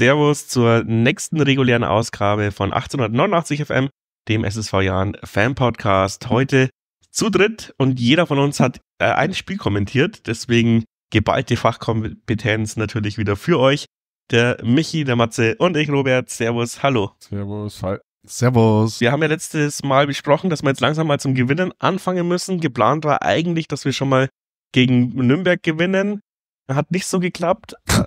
Servus zur nächsten regulären Ausgabe von 1889 FM, dem SSV Jahren Fan Podcast. Heute zu dritt und jeder von uns hat äh, ein Spiel kommentiert. Deswegen geballte Fachkompetenz natürlich wieder für euch. Der Michi, der Matze und ich, Robert. Servus, hallo. Servus, hi. Servus. Wir haben ja letztes Mal besprochen, dass wir jetzt langsam mal zum Gewinnen anfangen müssen. Geplant war eigentlich, dass wir schon mal gegen Nürnberg gewinnen. Hat nicht so geklappt.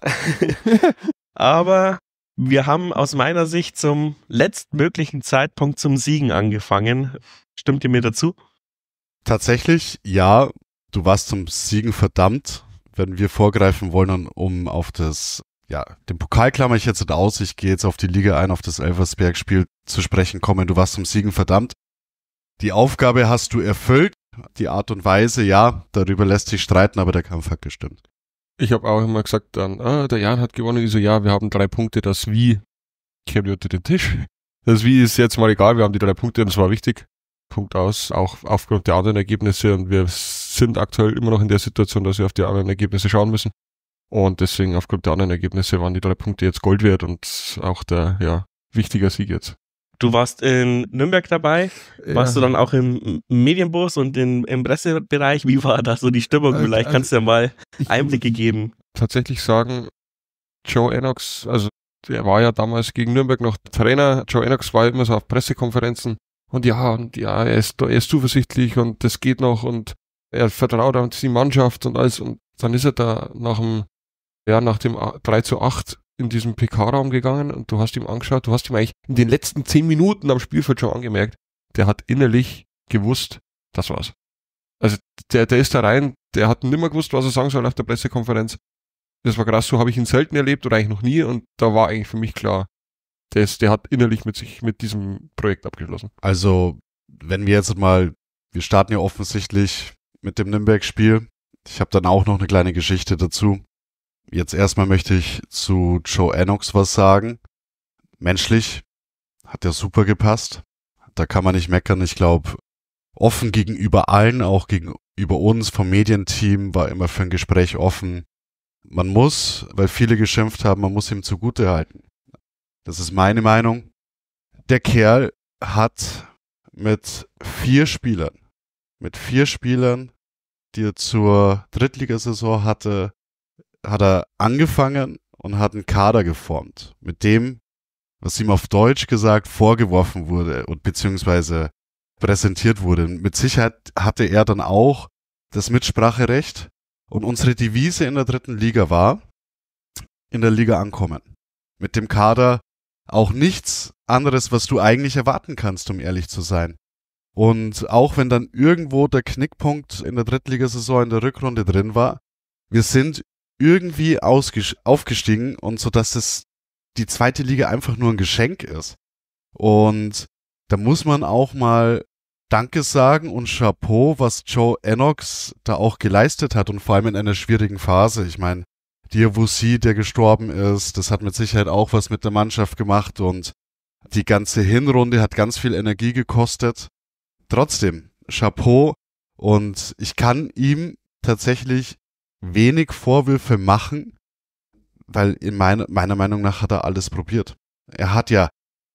Aber wir haben aus meiner Sicht zum letztmöglichen Zeitpunkt zum Siegen angefangen. Stimmt ihr mir dazu? Tatsächlich, ja. Du warst zum Siegen verdammt, wenn wir vorgreifen wollen, um auf das, ja, den Pokal klammer ich jetzt nicht aus. Ich gehe jetzt auf die Liga ein, auf das Elversberg-Spiel zu sprechen kommen. Du warst zum Siegen verdammt. Die Aufgabe hast du erfüllt. Die Art und Weise, ja, darüber lässt sich streiten, aber der Kampf hat gestimmt ich habe auch immer gesagt dann, ah, der Jan hat gewonnen. Ich so, ja, wir haben drei Punkte, das Wie käme unter den Tisch. Das Wie ist jetzt mal egal, wir haben die drei Punkte und es war wichtig. Punkt aus, auch aufgrund der anderen Ergebnisse und wir sind aktuell immer noch in der Situation, dass wir auf die anderen Ergebnisse schauen müssen. Und deswegen aufgrund der anderen Ergebnisse waren die drei Punkte jetzt Gold wert und auch der ja, wichtiger Sieg jetzt. Du warst in Nürnberg dabei, ja. warst du dann auch im Medienbus und in, im Pressebereich? Wie war da so die Stimmung? Also, Vielleicht äh, kannst du ja mal Einblicke geben. Tatsächlich sagen, Joe Enox, also der war ja damals gegen Nürnberg noch Trainer. Joe Enox war immer so auf Pressekonferenzen und ja, und ja, er ist, er ist zuversichtlich und das geht noch und er vertraut auf die Mannschaft und alles. Und dann ist er da nach dem, ja, nach dem 3 zu 8 in diesem PK-Raum gegangen und du hast ihm angeschaut, du hast ihm eigentlich in den letzten zehn Minuten am Spielfeld schon angemerkt, der hat innerlich gewusst, das war's. Also der, der ist da rein, der hat nimmer gewusst, was er sagen soll auf der Pressekonferenz. Das war krass, so habe ich ihn selten erlebt oder eigentlich noch nie und da war eigentlich für mich klar, der, der hat innerlich mit sich mit diesem Projekt abgeschlossen. Also, wenn wir jetzt mal, wir starten ja offensichtlich mit dem Nürnberg-Spiel. Ich habe dann auch noch eine kleine Geschichte dazu. Jetzt erstmal möchte ich zu Joe Ennox was sagen. Menschlich hat er super gepasst. Da kann man nicht meckern. Ich glaube, offen gegenüber allen, auch gegenüber uns vom Medienteam, war immer für ein Gespräch offen. Man muss, weil viele geschimpft haben, man muss ihm zugute halten. Das ist meine Meinung. Der Kerl hat mit vier Spielern, mit vier Spielern, die er zur Drittligasaison hatte, hat er angefangen und hat einen Kader geformt mit dem, was ihm auf Deutsch gesagt vorgeworfen wurde und beziehungsweise präsentiert wurde. Mit Sicherheit hatte er dann auch das Mitspracherecht und unsere Devise in der dritten Liga war, in der Liga ankommen. Mit dem Kader auch nichts anderes, was du eigentlich erwarten kannst, um ehrlich zu sein. Und auch wenn dann irgendwo der Knickpunkt in der Drittligasaison in der Rückrunde drin war, wir sind irgendwie aufgestiegen und so, dass es die zweite Liga einfach nur ein Geschenk ist. Und da muss man auch mal Danke sagen und Chapeau, was Joe Enox da auch geleistet hat und vor allem in einer schwierigen Phase. Ich meine, Diawusi, der gestorben ist, das hat mit Sicherheit auch was mit der Mannschaft gemacht und die ganze Hinrunde hat ganz viel Energie gekostet. Trotzdem, Chapeau und ich kann ihm tatsächlich wenig Vorwürfe machen, weil in meiner, meiner Meinung nach hat er alles probiert. Er hat ja,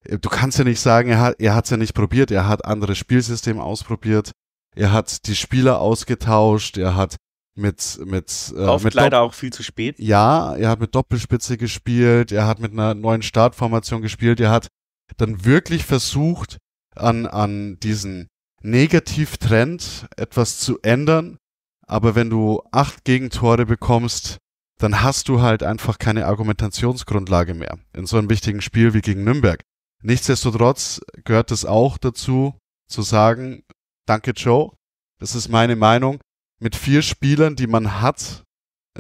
du kannst ja nicht sagen, er hat es ja nicht probiert, er hat andere Spielsysteme ausprobiert, er hat die Spieler ausgetauscht, er hat mit mit äh, Oft mit leider auch viel zu spät. Ja, er hat mit Doppelspitze gespielt, er hat mit einer neuen Startformation gespielt, er hat dann wirklich versucht an an diesen Negativtrend etwas zu ändern aber wenn du acht Gegentore bekommst, dann hast du halt einfach keine Argumentationsgrundlage mehr in so einem wichtigen Spiel wie gegen Nürnberg. Nichtsdestotrotz gehört es auch dazu, zu sagen, danke Joe, das ist meine Meinung, mit vier Spielern, die man hat,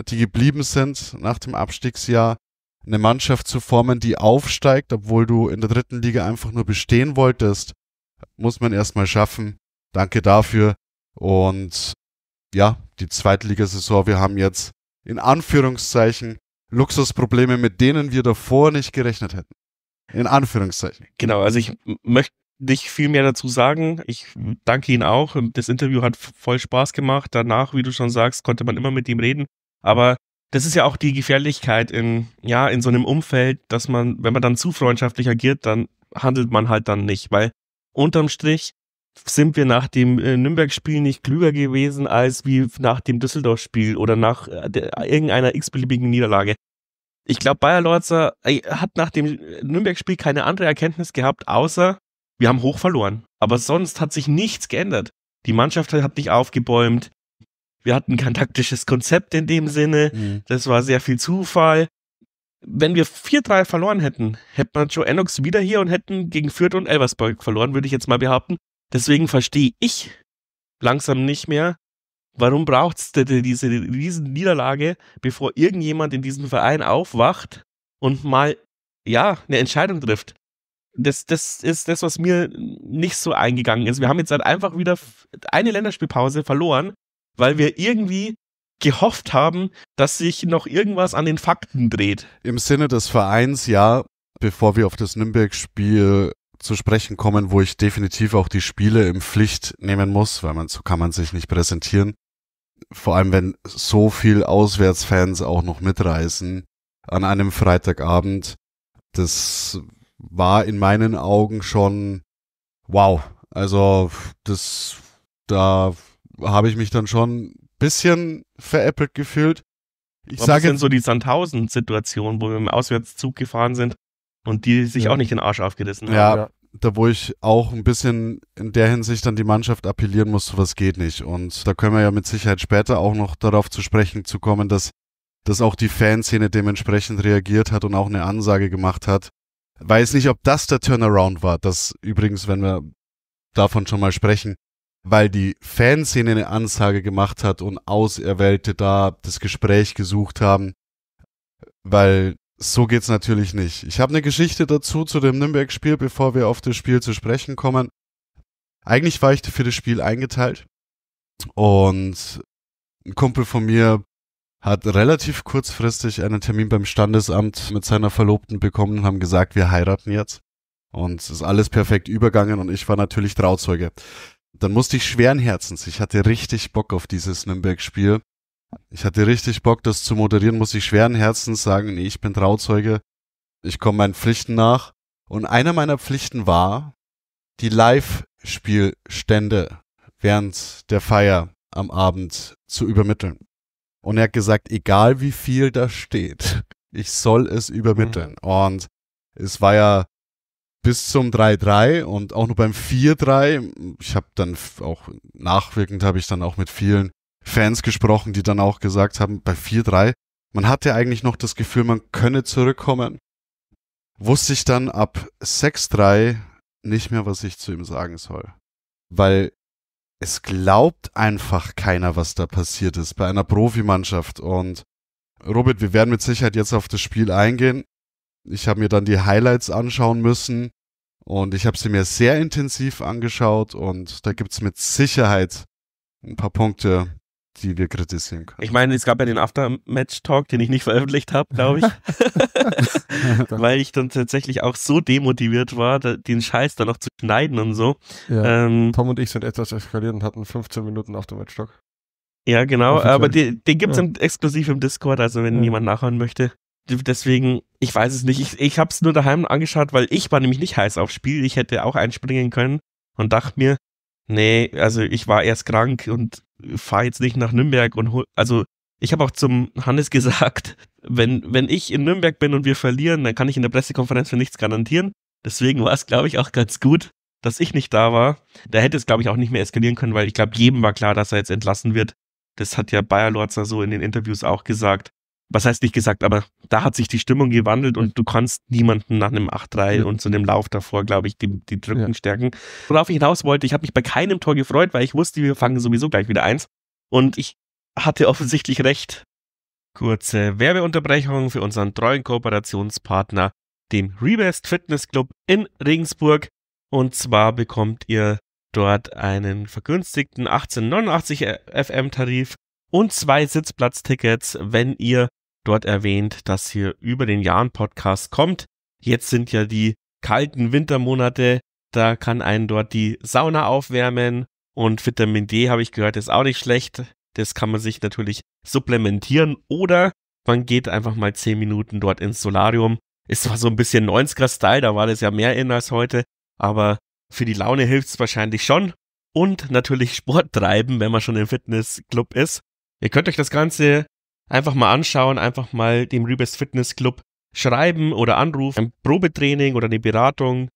die geblieben sind nach dem Abstiegsjahr, eine Mannschaft zu formen, die aufsteigt, obwohl du in der dritten Liga einfach nur bestehen wolltest, muss man erstmal schaffen. Danke dafür. Und ja, die Zweitligasaison. Wir haben jetzt in Anführungszeichen Luxusprobleme, mit denen wir davor nicht gerechnet hätten. In Anführungszeichen. Genau, also ich möchte nicht viel mehr dazu sagen. Ich danke Ihnen auch. Das Interview hat voll Spaß gemacht. Danach, wie du schon sagst, konnte man immer mit ihm reden. Aber das ist ja auch die Gefährlichkeit in, ja, in so einem Umfeld, dass man, wenn man dann zu freundschaftlich agiert, dann handelt man halt dann nicht. Weil unterm Strich sind wir nach dem äh, Nürnberg-Spiel nicht klüger gewesen als wie nach dem Düsseldorf-Spiel oder nach äh, irgendeiner x-beliebigen Niederlage. Ich glaube, Bayer Leutzer äh, hat nach dem Nürnberg-Spiel keine andere Erkenntnis gehabt, außer wir haben hoch verloren. Aber sonst hat sich nichts geändert. Die Mannschaft hat nicht aufgebäumt. Wir hatten kein taktisches Konzept in dem Sinne. Mhm. Das war sehr viel Zufall. Wenn wir 4-3 verloren hätten, hätten wir Joe Ennox wieder hier und hätten gegen Fürth und Elversberg verloren, würde ich jetzt mal behaupten. Deswegen verstehe ich langsam nicht mehr, warum braucht es denn diese Riesenniederlage, bevor irgendjemand in diesem Verein aufwacht und mal, ja, eine Entscheidung trifft. Das, das ist das, was mir nicht so eingegangen ist. Wir haben jetzt halt einfach wieder eine Länderspielpause verloren, weil wir irgendwie gehofft haben, dass sich noch irgendwas an den Fakten dreht. Im Sinne des Vereins, ja, bevor wir auf das Nürnberg-Spiel zu sprechen kommen, wo ich definitiv auch die Spiele in Pflicht nehmen muss, weil man so kann man sich nicht präsentieren. Vor allem, wenn so viel Auswärtsfans auch noch mitreisen an einem Freitagabend. Das war in meinen Augen schon wow. Also das, da habe ich mich dann schon ein bisschen veräppelt gefühlt. Ich sage so die Sandhausen-Situation, wo wir im Auswärtszug gefahren sind und die sich ja. auch nicht den Arsch aufgerissen ja, haben. Ja, da wo ich auch ein bisschen in der Hinsicht an die Mannschaft appellieren muss, was geht nicht. Und da können wir ja mit Sicherheit später auch noch darauf zu sprechen zu kommen, dass, dass auch die Fanszene dementsprechend reagiert hat und auch eine Ansage gemacht hat. Weiß nicht, ob das der Turnaround war. Das übrigens, wenn wir davon schon mal sprechen, weil die Fanszene eine Ansage gemacht hat und Auserwählte da das Gespräch gesucht haben, weil so geht's natürlich nicht. Ich habe eine Geschichte dazu zu dem Nürnberg-Spiel, bevor wir auf das Spiel zu sprechen kommen. Eigentlich war ich für das Spiel eingeteilt und ein Kumpel von mir hat relativ kurzfristig einen Termin beim Standesamt mit seiner Verlobten bekommen und haben gesagt, wir heiraten jetzt. Und es ist alles perfekt übergangen und ich war natürlich Trauzeuge. Dann musste ich schweren Herzens, ich hatte richtig Bock auf dieses Nürnberg-Spiel, ich hatte richtig Bock, das zu moderieren, muss ich schweren Herzens sagen, nee, ich bin Trauzeuge, ich komme meinen Pflichten nach. Und einer meiner Pflichten war, die Live-Spielstände während der Feier am Abend zu übermitteln. Und er hat gesagt, egal wie viel da steht, ich soll es übermitteln. Mhm. Und es war ja bis zum 3-3 und auch nur beim 4-3. Ich habe dann auch nachwirkend habe ich dann auch mit vielen Fans gesprochen, die dann auch gesagt haben, bei 4-3, man hatte eigentlich noch das Gefühl, man könne zurückkommen. Wusste ich dann ab 6-3 nicht mehr, was ich zu ihm sagen soll. Weil es glaubt einfach keiner, was da passiert ist bei einer Profimannschaft. Und Robert, wir werden mit Sicherheit jetzt auf das Spiel eingehen. Ich habe mir dann die Highlights anschauen müssen und ich habe sie mir sehr intensiv angeschaut und da gibt es mit Sicherheit ein paar Punkte, die wir kritisieren können. Ich meine, es gab ja den Aftermatch-Talk, den ich nicht veröffentlicht habe, glaube ich. Weil ich dann tatsächlich auch so demotiviert war, den Scheiß dann noch zu schneiden und so. Ja, ähm, Tom und ich sind etwas eskaliert und hatten 15 Minuten Aftermatch-Talk. Ja, genau, aber den, den gibt es ja. exklusiv im Discord, also wenn ja. jemand nachhören möchte, deswegen, ich weiß es nicht. Ich, ich habe es nur daheim angeschaut, weil ich war nämlich nicht heiß aufs Spiel. Ich hätte auch einspringen können und dachte mir, nee, also ich war erst krank und fahre jetzt nicht nach Nürnberg und hol, also ich habe auch zum Hannes gesagt, wenn, wenn ich in Nürnberg bin und wir verlieren, dann kann ich in der Pressekonferenz für nichts garantieren. Deswegen war es, glaube ich, auch ganz gut, dass ich nicht da war. Da hätte es, glaube ich, auch nicht mehr eskalieren können, weil ich glaube, jedem war klar, dass er jetzt entlassen wird. Das hat ja Bayer Lorzer so in den Interviews auch gesagt was heißt nicht gesagt, aber da hat sich die Stimmung gewandelt und du kannst niemanden nach einem 8-3 ja. und zu so einem Lauf davor, glaube ich, die, die Drücken ja. stärken. Worauf ich hinaus wollte, ich habe mich bei keinem Tor gefreut, weil ich wusste, wir fangen sowieso gleich wieder eins. Und ich hatte offensichtlich recht. Kurze Werbeunterbrechung für unseren treuen Kooperationspartner, dem Rebest Fitness Club in Regensburg. Und zwar bekommt ihr dort einen vergünstigten 1889 FM-Tarif und zwei Sitzplatztickets, wenn ihr dort erwähnt, dass hier über den Jahren Podcast kommt. Jetzt sind ja die kalten Wintermonate, da kann einen dort die Sauna aufwärmen und Vitamin D habe ich gehört, ist auch nicht schlecht. Das kann man sich natürlich supplementieren oder man geht einfach mal 10 Minuten dort ins Solarium. Ist zwar so ein bisschen 90er-Style, da war das ja mehr in als heute, aber für die Laune hilft es wahrscheinlich schon. Und natürlich Sport treiben, wenn man schon im Fitnessclub ist. Ihr könnt euch das Ganze Einfach mal anschauen, einfach mal dem Rebest Fitness Club schreiben oder anrufen, ein Probetraining oder eine Beratung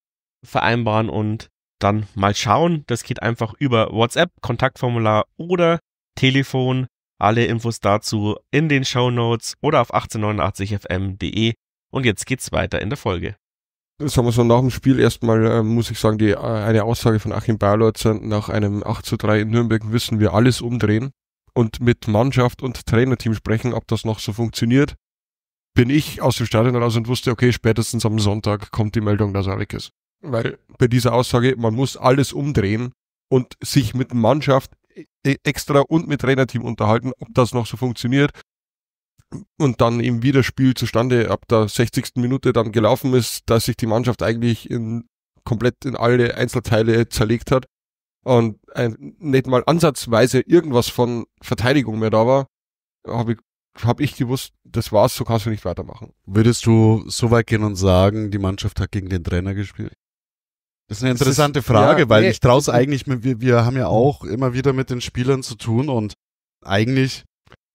vereinbaren und dann mal schauen. Das geht einfach über WhatsApp, Kontaktformular oder Telefon. Alle Infos dazu in den Show Notes oder auf 1889fm.de. Und jetzt geht's weiter in der Folge. Sagen wir so, nach dem Spiel erstmal äh, muss ich sagen, die, äh, eine Aussage von Achim Bayerleutzer, nach einem 8 zu 3 in Nürnberg wissen wir alles umdrehen und mit Mannschaft und Trainerteam sprechen, ob das noch so funktioniert, bin ich aus dem Stadion raus und wusste, okay, spätestens am Sonntag kommt die Meldung, dass er weg ist. Weil bei dieser Aussage, man muss alles umdrehen und sich mit Mannschaft e, e, extra und mit Trainerteam unterhalten, ob das noch so funktioniert. Und dann eben wie Spiel zustande ab der 60. Minute dann gelaufen ist, dass sich die Mannschaft eigentlich in, komplett in alle Einzelteile zerlegt hat und ein, nicht mal ansatzweise irgendwas von Verteidigung mehr da war, habe ich habe ich gewusst, das war's, so kannst du nicht weitermachen. Würdest du so weit gehen und sagen, die Mannschaft hat gegen den Trainer gespielt? Das ist eine interessante ist, Frage, ja, weil nee. ich traue mhm. eigentlich, wir, wir haben ja mhm. auch immer wieder mit den Spielern zu tun und eigentlich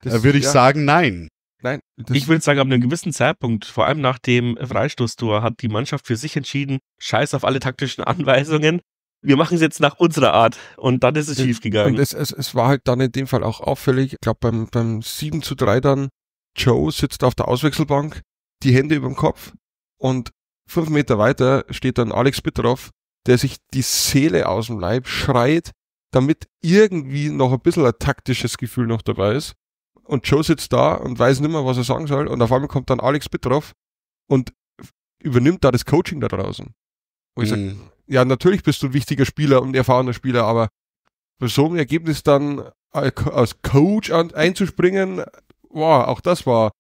äh, würde ich ja. sagen, nein. Nein. Ich würde sagen, ab einem gewissen Zeitpunkt, vor allem nach dem Freistoßtor, hat die Mannschaft für sich entschieden, scheiß auf alle taktischen Anweisungen, wir machen es jetzt nach unserer Art. Und dann ist es äh, schiefgegangen. Und es, es, es war halt dann in dem Fall auch auffällig. Ich glaube, beim, beim 7 zu 3 dann, Joe sitzt auf der Auswechselbank, die Hände über dem Kopf und fünf Meter weiter steht dann Alex Bitterhoff, der sich die Seele aus dem Leib schreit, damit irgendwie noch ein bisschen ein taktisches Gefühl noch dabei ist. Und Joe sitzt da und weiß nicht mehr, was er sagen soll. Und auf einmal kommt dann Alex Bitterhoff und übernimmt da das Coaching da draußen. Und ich mhm. sage, ja, natürlich bist du ein wichtiger Spieler und erfahrener Spieler, aber bei so einem Ergebnis dann als Coach an, einzuspringen, wow, auch das war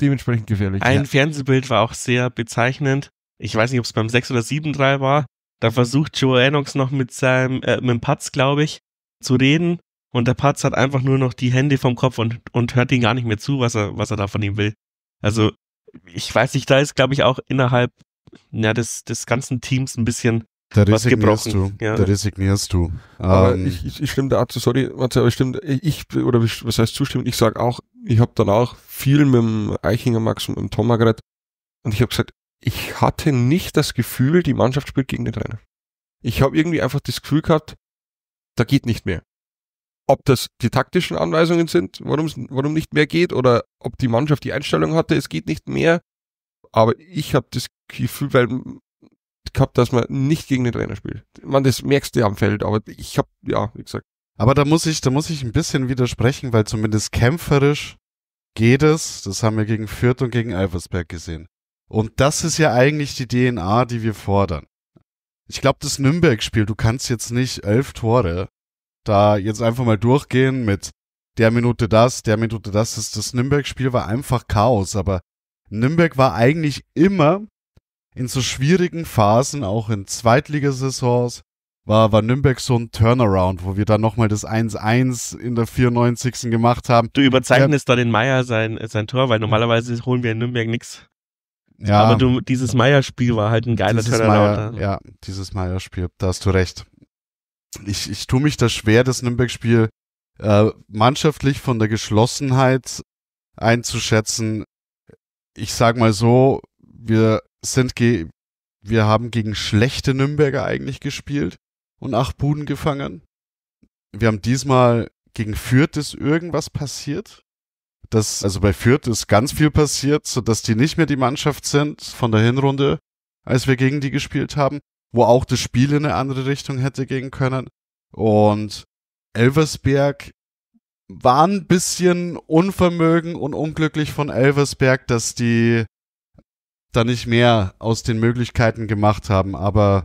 dementsprechend gefährlich. Ein ja. Fernsehbild war auch sehr bezeichnend. Ich weiß nicht, ob es beim 6 oder 7-3 war. Da versucht Joe Enox noch mit seinem, äh, mit dem Patz, glaube ich, zu reden. Und der Patz hat einfach nur noch die Hände vom Kopf und, und hört ihn gar nicht mehr zu, was er, was er da von ihm will. Also, ich weiß nicht, da ist, glaube ich, auch innerhalb ja, des, des ganzen Teams ein bisschen da was gebrochen. Du, ja. Da resignierst du. Aber ähm, ich, ich, ich stimme zu, sorry, warte, aber ich stimme, ich, oder was heißt zustimmen, ich sage auch, ich habe dann auch viel mit dem Eichinger Max und mit dem Thomas geredet und ich habe gesagt, ich hatte nicht das Gefühl, die Mannschaft spielt gegen den Trainer. Ich habe irgendwie einfach das Gefühl gehabt, da geht nicht mehr. Ob das die taktischen Anweisungen sind, warum, warum nicht mehr geht, oder ob die Mannschaft die Einstellung hatte, es geht nicht mehr. Aber ich habe das Gefühl, weil gehabt, dass man nicht gegen den Trainer spielt. Man, das merkst du ja am Feld, aber ich hab, ja, wie gesagt. Aber da muss ich, da muss ich ein bisschen widersprechen, weil zumindest kämpferisch geht es. Das haben wir gegen Fürth und gegen Alversberg gesehen. Und das ist ja eigentlich die DNA, die wir fordern. Ich glaube, das Nürnberg-Spiel, du kannst jetzt nicht elf Tore da jetzt einfach mal durchgehen mit der Minute das, der Minute das. Das, das Nürnberg-Spiel war einfach Chaos, aber Nürnberg war eigentlich immer in so schwierigen Phasen, auch in Zweitligasaisons, war, war Nürnberg so ein Turnaround, wo wir dann nochmal das 1-1 in der 94. gemacht haben. Du überzeichnest ja. da den Meier sein, äh, sein Tor, weil normalerweise holen wir in Nürnberg nichts. Ja. Aber du, dieses Meier-Spiel war halt ein geiler dieses Turnaround. Meier, ja, dieses Meier-Spiel, da hast du recht. Ich, ich tue mich da schwer, das Nürnberg-Spiel äh, mannschaftlich von der Geschlossenheit einzuschätzen. Ich sag mal so, wir sind ge wir haben gegen schlechte Nürnberger eigentlich gespielt und acht Buden gefangen. Wir haben diesmal gegen Fürth ist irgendwas passiert. Das, also bei Fürth ist ganz viel passiert, sodass die nicht mehr die Mannschaft sind von der Hinrunde, als wir gegen die gespielt haben, wo auch das Spiel in eine andere Richtung hätte gehen können. Und Elversberg war ein bisschen Unvermögen und unglücklich von Elversberg, dass die da nicht mehr aus den Möglichkeiten gemacht haben, aber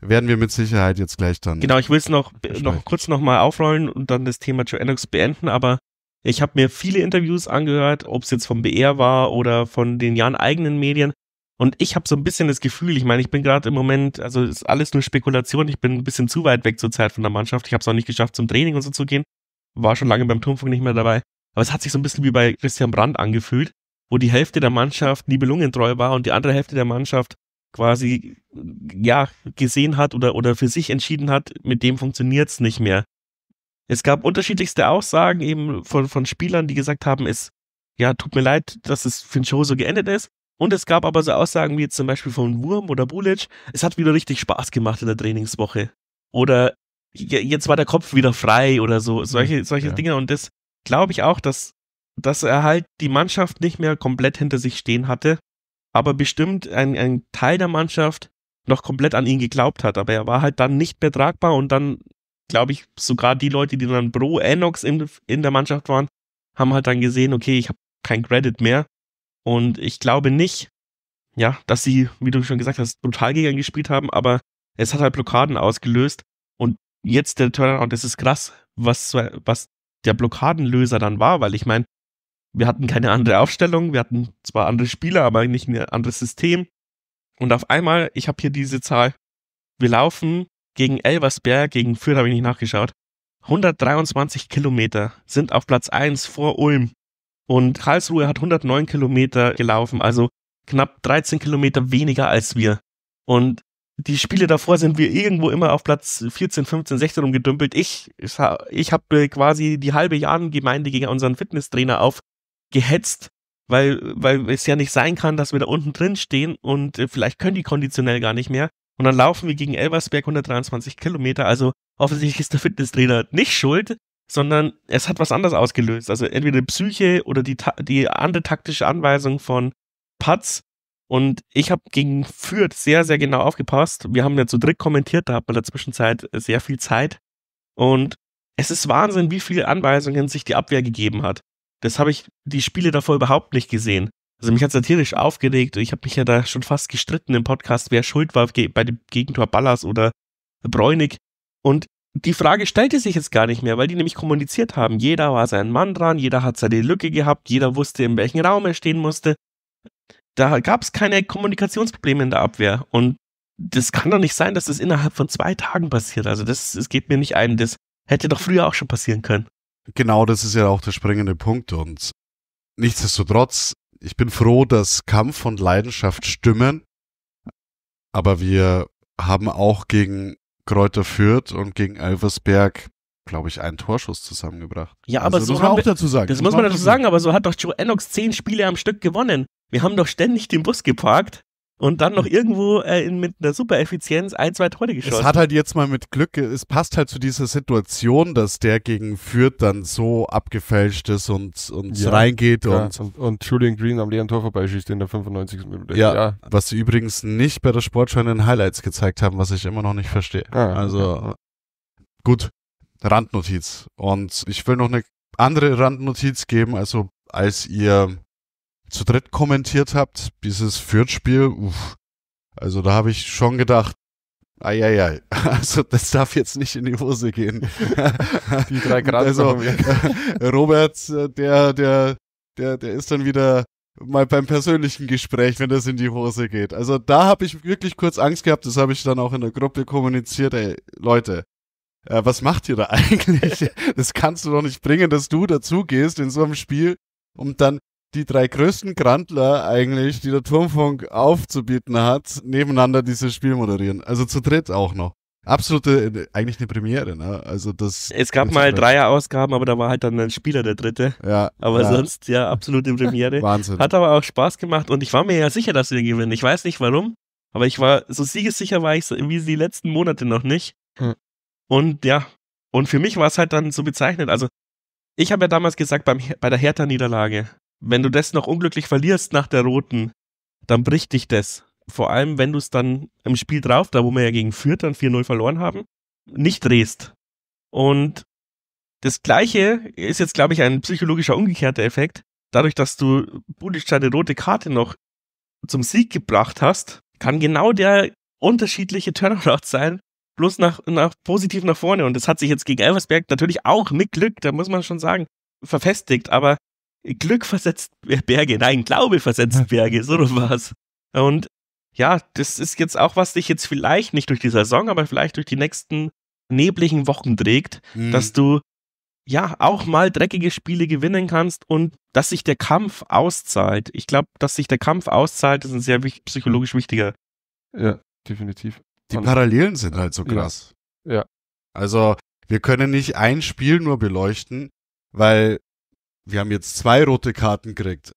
werden wir mit Sicherheit jetzt gleich dann. Genau, ich will es noch, äh, noch kurz nochmal aufrollen und dann das Thema Joe Enox beenden, aber ich habe mir viele Interviews angehört, ob es jetzt vom BR war oder von den Jahren eigenen Medien. Und ich habe so ein bisschen das Gefühl, ich meine, ich bin gerade im Moment, also ist alles nur Spekulation, ich bin ein bisschen zu weit weg zur Zeit von der Mannschaft. Ich habe es auch nicht geschafft, zum Training und so zu gehen. War schon lange beim Turmfunk nicht mehr dabei. Aber es hat sich so ein bisschen wie bei Christian Brandt angefühlt wo die Hälfte der Mannschaft nibelungentreu war und die andere Hälfte der Mannschaft quasi ja gesehen hat oder, oder für sich entschieden hat, mit dem funktioniert es nicht mehr. Es gab unterschiedlichste Aussagen eben von, von Spielern, die gesagt haben, es ja, tut mir leid, dass es für den Show so geendet ist. Und es gab aber so Aussagen wie jetzt zum Beispiel von Wurm oder Bulic, es hat wieder richtig Spaß gemacht in der Trainingswoche. Oder jetzt war der Kopf wieder frei oder so, solche, solche ja. Dinge. Und das glaube ich auch, dass dass er halt die Mannschaft nicht mehr komplett hinter sich stehen hatte, aber bestimmt ein, ein Teil der Mannschaft noch komplett an ihn geglaubt hat. Aber er war halt dann nicht mehr tragbar und dann, glaube ich, sogar die Leute, die dann pro Enox in, in der Mannschaft waren, haben halt dann gesehen, okay, ich habe kein Credit mehr. Und ich glaube nicht, ja, dass sie, wie du schon gesagt hast, brutal gegen ihn gespielt haben, aber es hat halt Blockaden ausgelöst. Und jetzt der Turnaround, das ist krass, was, was der Blockadenlöser dann war, weil ich meine, wir hatten keine andere Aufstellung, wir hatten zwar andere Spieler, aber nicht ein anderes System. Und auf einmal, ich habe hier diese Zahl, wir laufen gegen Elversberg, gegen Fürth habe ich nicht nachgeschaut, 123 Kilometer sind auf Platz 1 vor Ulm. Und Karlsruhe hat 109 Kilometer gelaufen, also knapp 13 Kilometer weniger als wir. Und die Spiele davor sind wir irgendwo immer auf Platz 14, 15, 16 rumgedümpelt. Ich, ich habe äh, quasi die halbe Jahrengemeinde gegen unseren Fitnesstrainer auf gehetzt, weil, weil es ja nicht sein kann, dass wir da unten drin stehen und äh, vielleicht können die konditionell gar nicht mehr. Und dann laufen wir gegen Elversberg 123 Kilometer. Also offensichtlich ist der Fitnesstrainer nicht schuld, sondern es hat was anderes ausgelöst. Also entweder Psyche oder die, die andere taktische Anweisung von Patz. Und ich habe gegen Fürth sehr, sehr genau aufgepasst. Wir haben ja zu dritt kommentiert, da hat man in der Zwischenzeit sehr viel Zeit. Und es ist Wahnsinn, wie viele Anweisungen sich die Abwehr gegeben hat. Das habe ich die Spiele davor überhaupt nicht gesehen. Also mich hat es tierisch aufgeregt. Ich habe mich ja da schon fast gestritten im Podcast, wer schuld war bei dem Gegentor Ballas oder Bräunig. Und die Frage stellte sich jetzt gar nicht mehr, weil die nämlich kommuniziert haben. Jeder war sein Mann dran, jeder hat seine Lücke gehabt, jeder wusste, in welchem Raum er stehen musste. Da gab es keine Kommunikationsprobleme in der Abwehr. Und das kann doch nicht sein, dass das innerhalb von zwei Tagen passiert. Also das, das geht mir nicht ein. Das hätte doch früher auch schon passieren können. Genau, das ist ja auch der springende Punkt. Und nichtsdestotrotz, ich bin froh, dass Kampf und Leidenschaft stimmen. Aber wir haben auch gegen Kräuter Fürth und gegen Elversberg, glaube ich, einen Torschuss zusammengebracht. Ja, also aber also, so muss man auch dazu sagen. Das, das muss man dazu sagen, aber so hat doch Joe Ennox zehn Spiele am Stück gewonnen. Wir haben doch ständig den Bus geparkt und dann noch irgendwo äh, in, mit einer super Effizienz ein, zwei Tore geschossen. Es hat halt jetzt mal mit Glück, es passt halt zu dieser Situation, dass der gegen Fürth dann so abgefälscht ist und, und ja, reingeht. Ja. Und, und, Julian Green am leeren Tor vorbeischießt in der 95. Minute. Ja, ja, was sie übrigens nicht bei der Sportschau in den Highlights gezeigt haben, was ich immer noch nicht verstehe. Ah, also gut, Randnotiz. Und ich will noch eine andere Randnotiz geben. Also als ihr zu dritt kommentiert habt, dieses Fürth-Spiel, also da habe ich schon gedacht, Eieiei, also das darf jetzt nicht in die Hose gehen. die drei Grad. Also, Robert, äh, der, der, der, der ist dann wieder mal beim persönlichen Gespräch, wenn das in die Hose geht. Also da habe ich wirklich kurz Angst gehabt, das habe ich dann auch in der Gruppe kommuniziert, ey, Leute, äh, was macht ihr da eigentlich? das kannst du doch nicht bringen, dass du dazugehst in so einem Spiel, um dann die drei größten Grandler eigentlich, die der Turmfunk aufzubieten hat, nebeneinander dieses Spiel moderieren. Also zu dritt auch noch. Absolute, eigentlich eine Premiere, ne? Also das. Es gab mal Dreier-Ausgaben, aber da war halt dann ein Spieler der Dritte. Ja. Aber ja. sonst, ja, absolute Premiere. Wahnsinn. Hat aber auch Spaß gemacht und ich war mir ja sicher, dass wir gewinnen. Ich weiß nicht warum, aber ich war, so siegessicher war ich so, wie die letzten Monate noch nicht. Hm. Und ja. Und für mich war es halt dann so bezeichnet. Also, ich habe ja damals gesagt, beim, bei der Hertha-Niederlage, wenn du das noch unglücklich verlierst nach der roten, dann bricht dich das. Vor allem, wenn du es dann im Spiel drauf, da wo wir ja gegen Fürth dann 4-0 verloren haben, nicht drehst. Und das Gleiche ist jetzt, glaube ich, ein psychologischer umgekehrter Effekt. Dadurch, dass du Budic eine rote Karte noch zum Sieg gebracht hast, kann genau der unterschiedliche Turnaround sein, bloß nach, nach positiv nach vorne. Und das hat sich jetzt gegen Elversberg natürlich auch mit Glück, da muss man schon sagen, verfestigt. Aber Glück versetzt Berge, nein, Glaube versetzt Berge, so was. Und ja, das ist jetzt auch, was dich jetzt vielleicht nicht durch die Saison, aber vielleicht durch die nächsten nebligen Wochen trägt, hm. dass du ja auch mal dreckige Spiele gewinnen kannst und dass sich der Kampf auszahlt. Ich glaube, dass sich der Kampf auszahlt, ist ein sehr wich psychologisch wichtiger. Ja, definitiv. Die Parallelen sind halt so krass. Ja. ja. Also, wir können nicht ein Spiel nur beleuchten, weil wir haben jetzt zwei rote Karten gekriegt.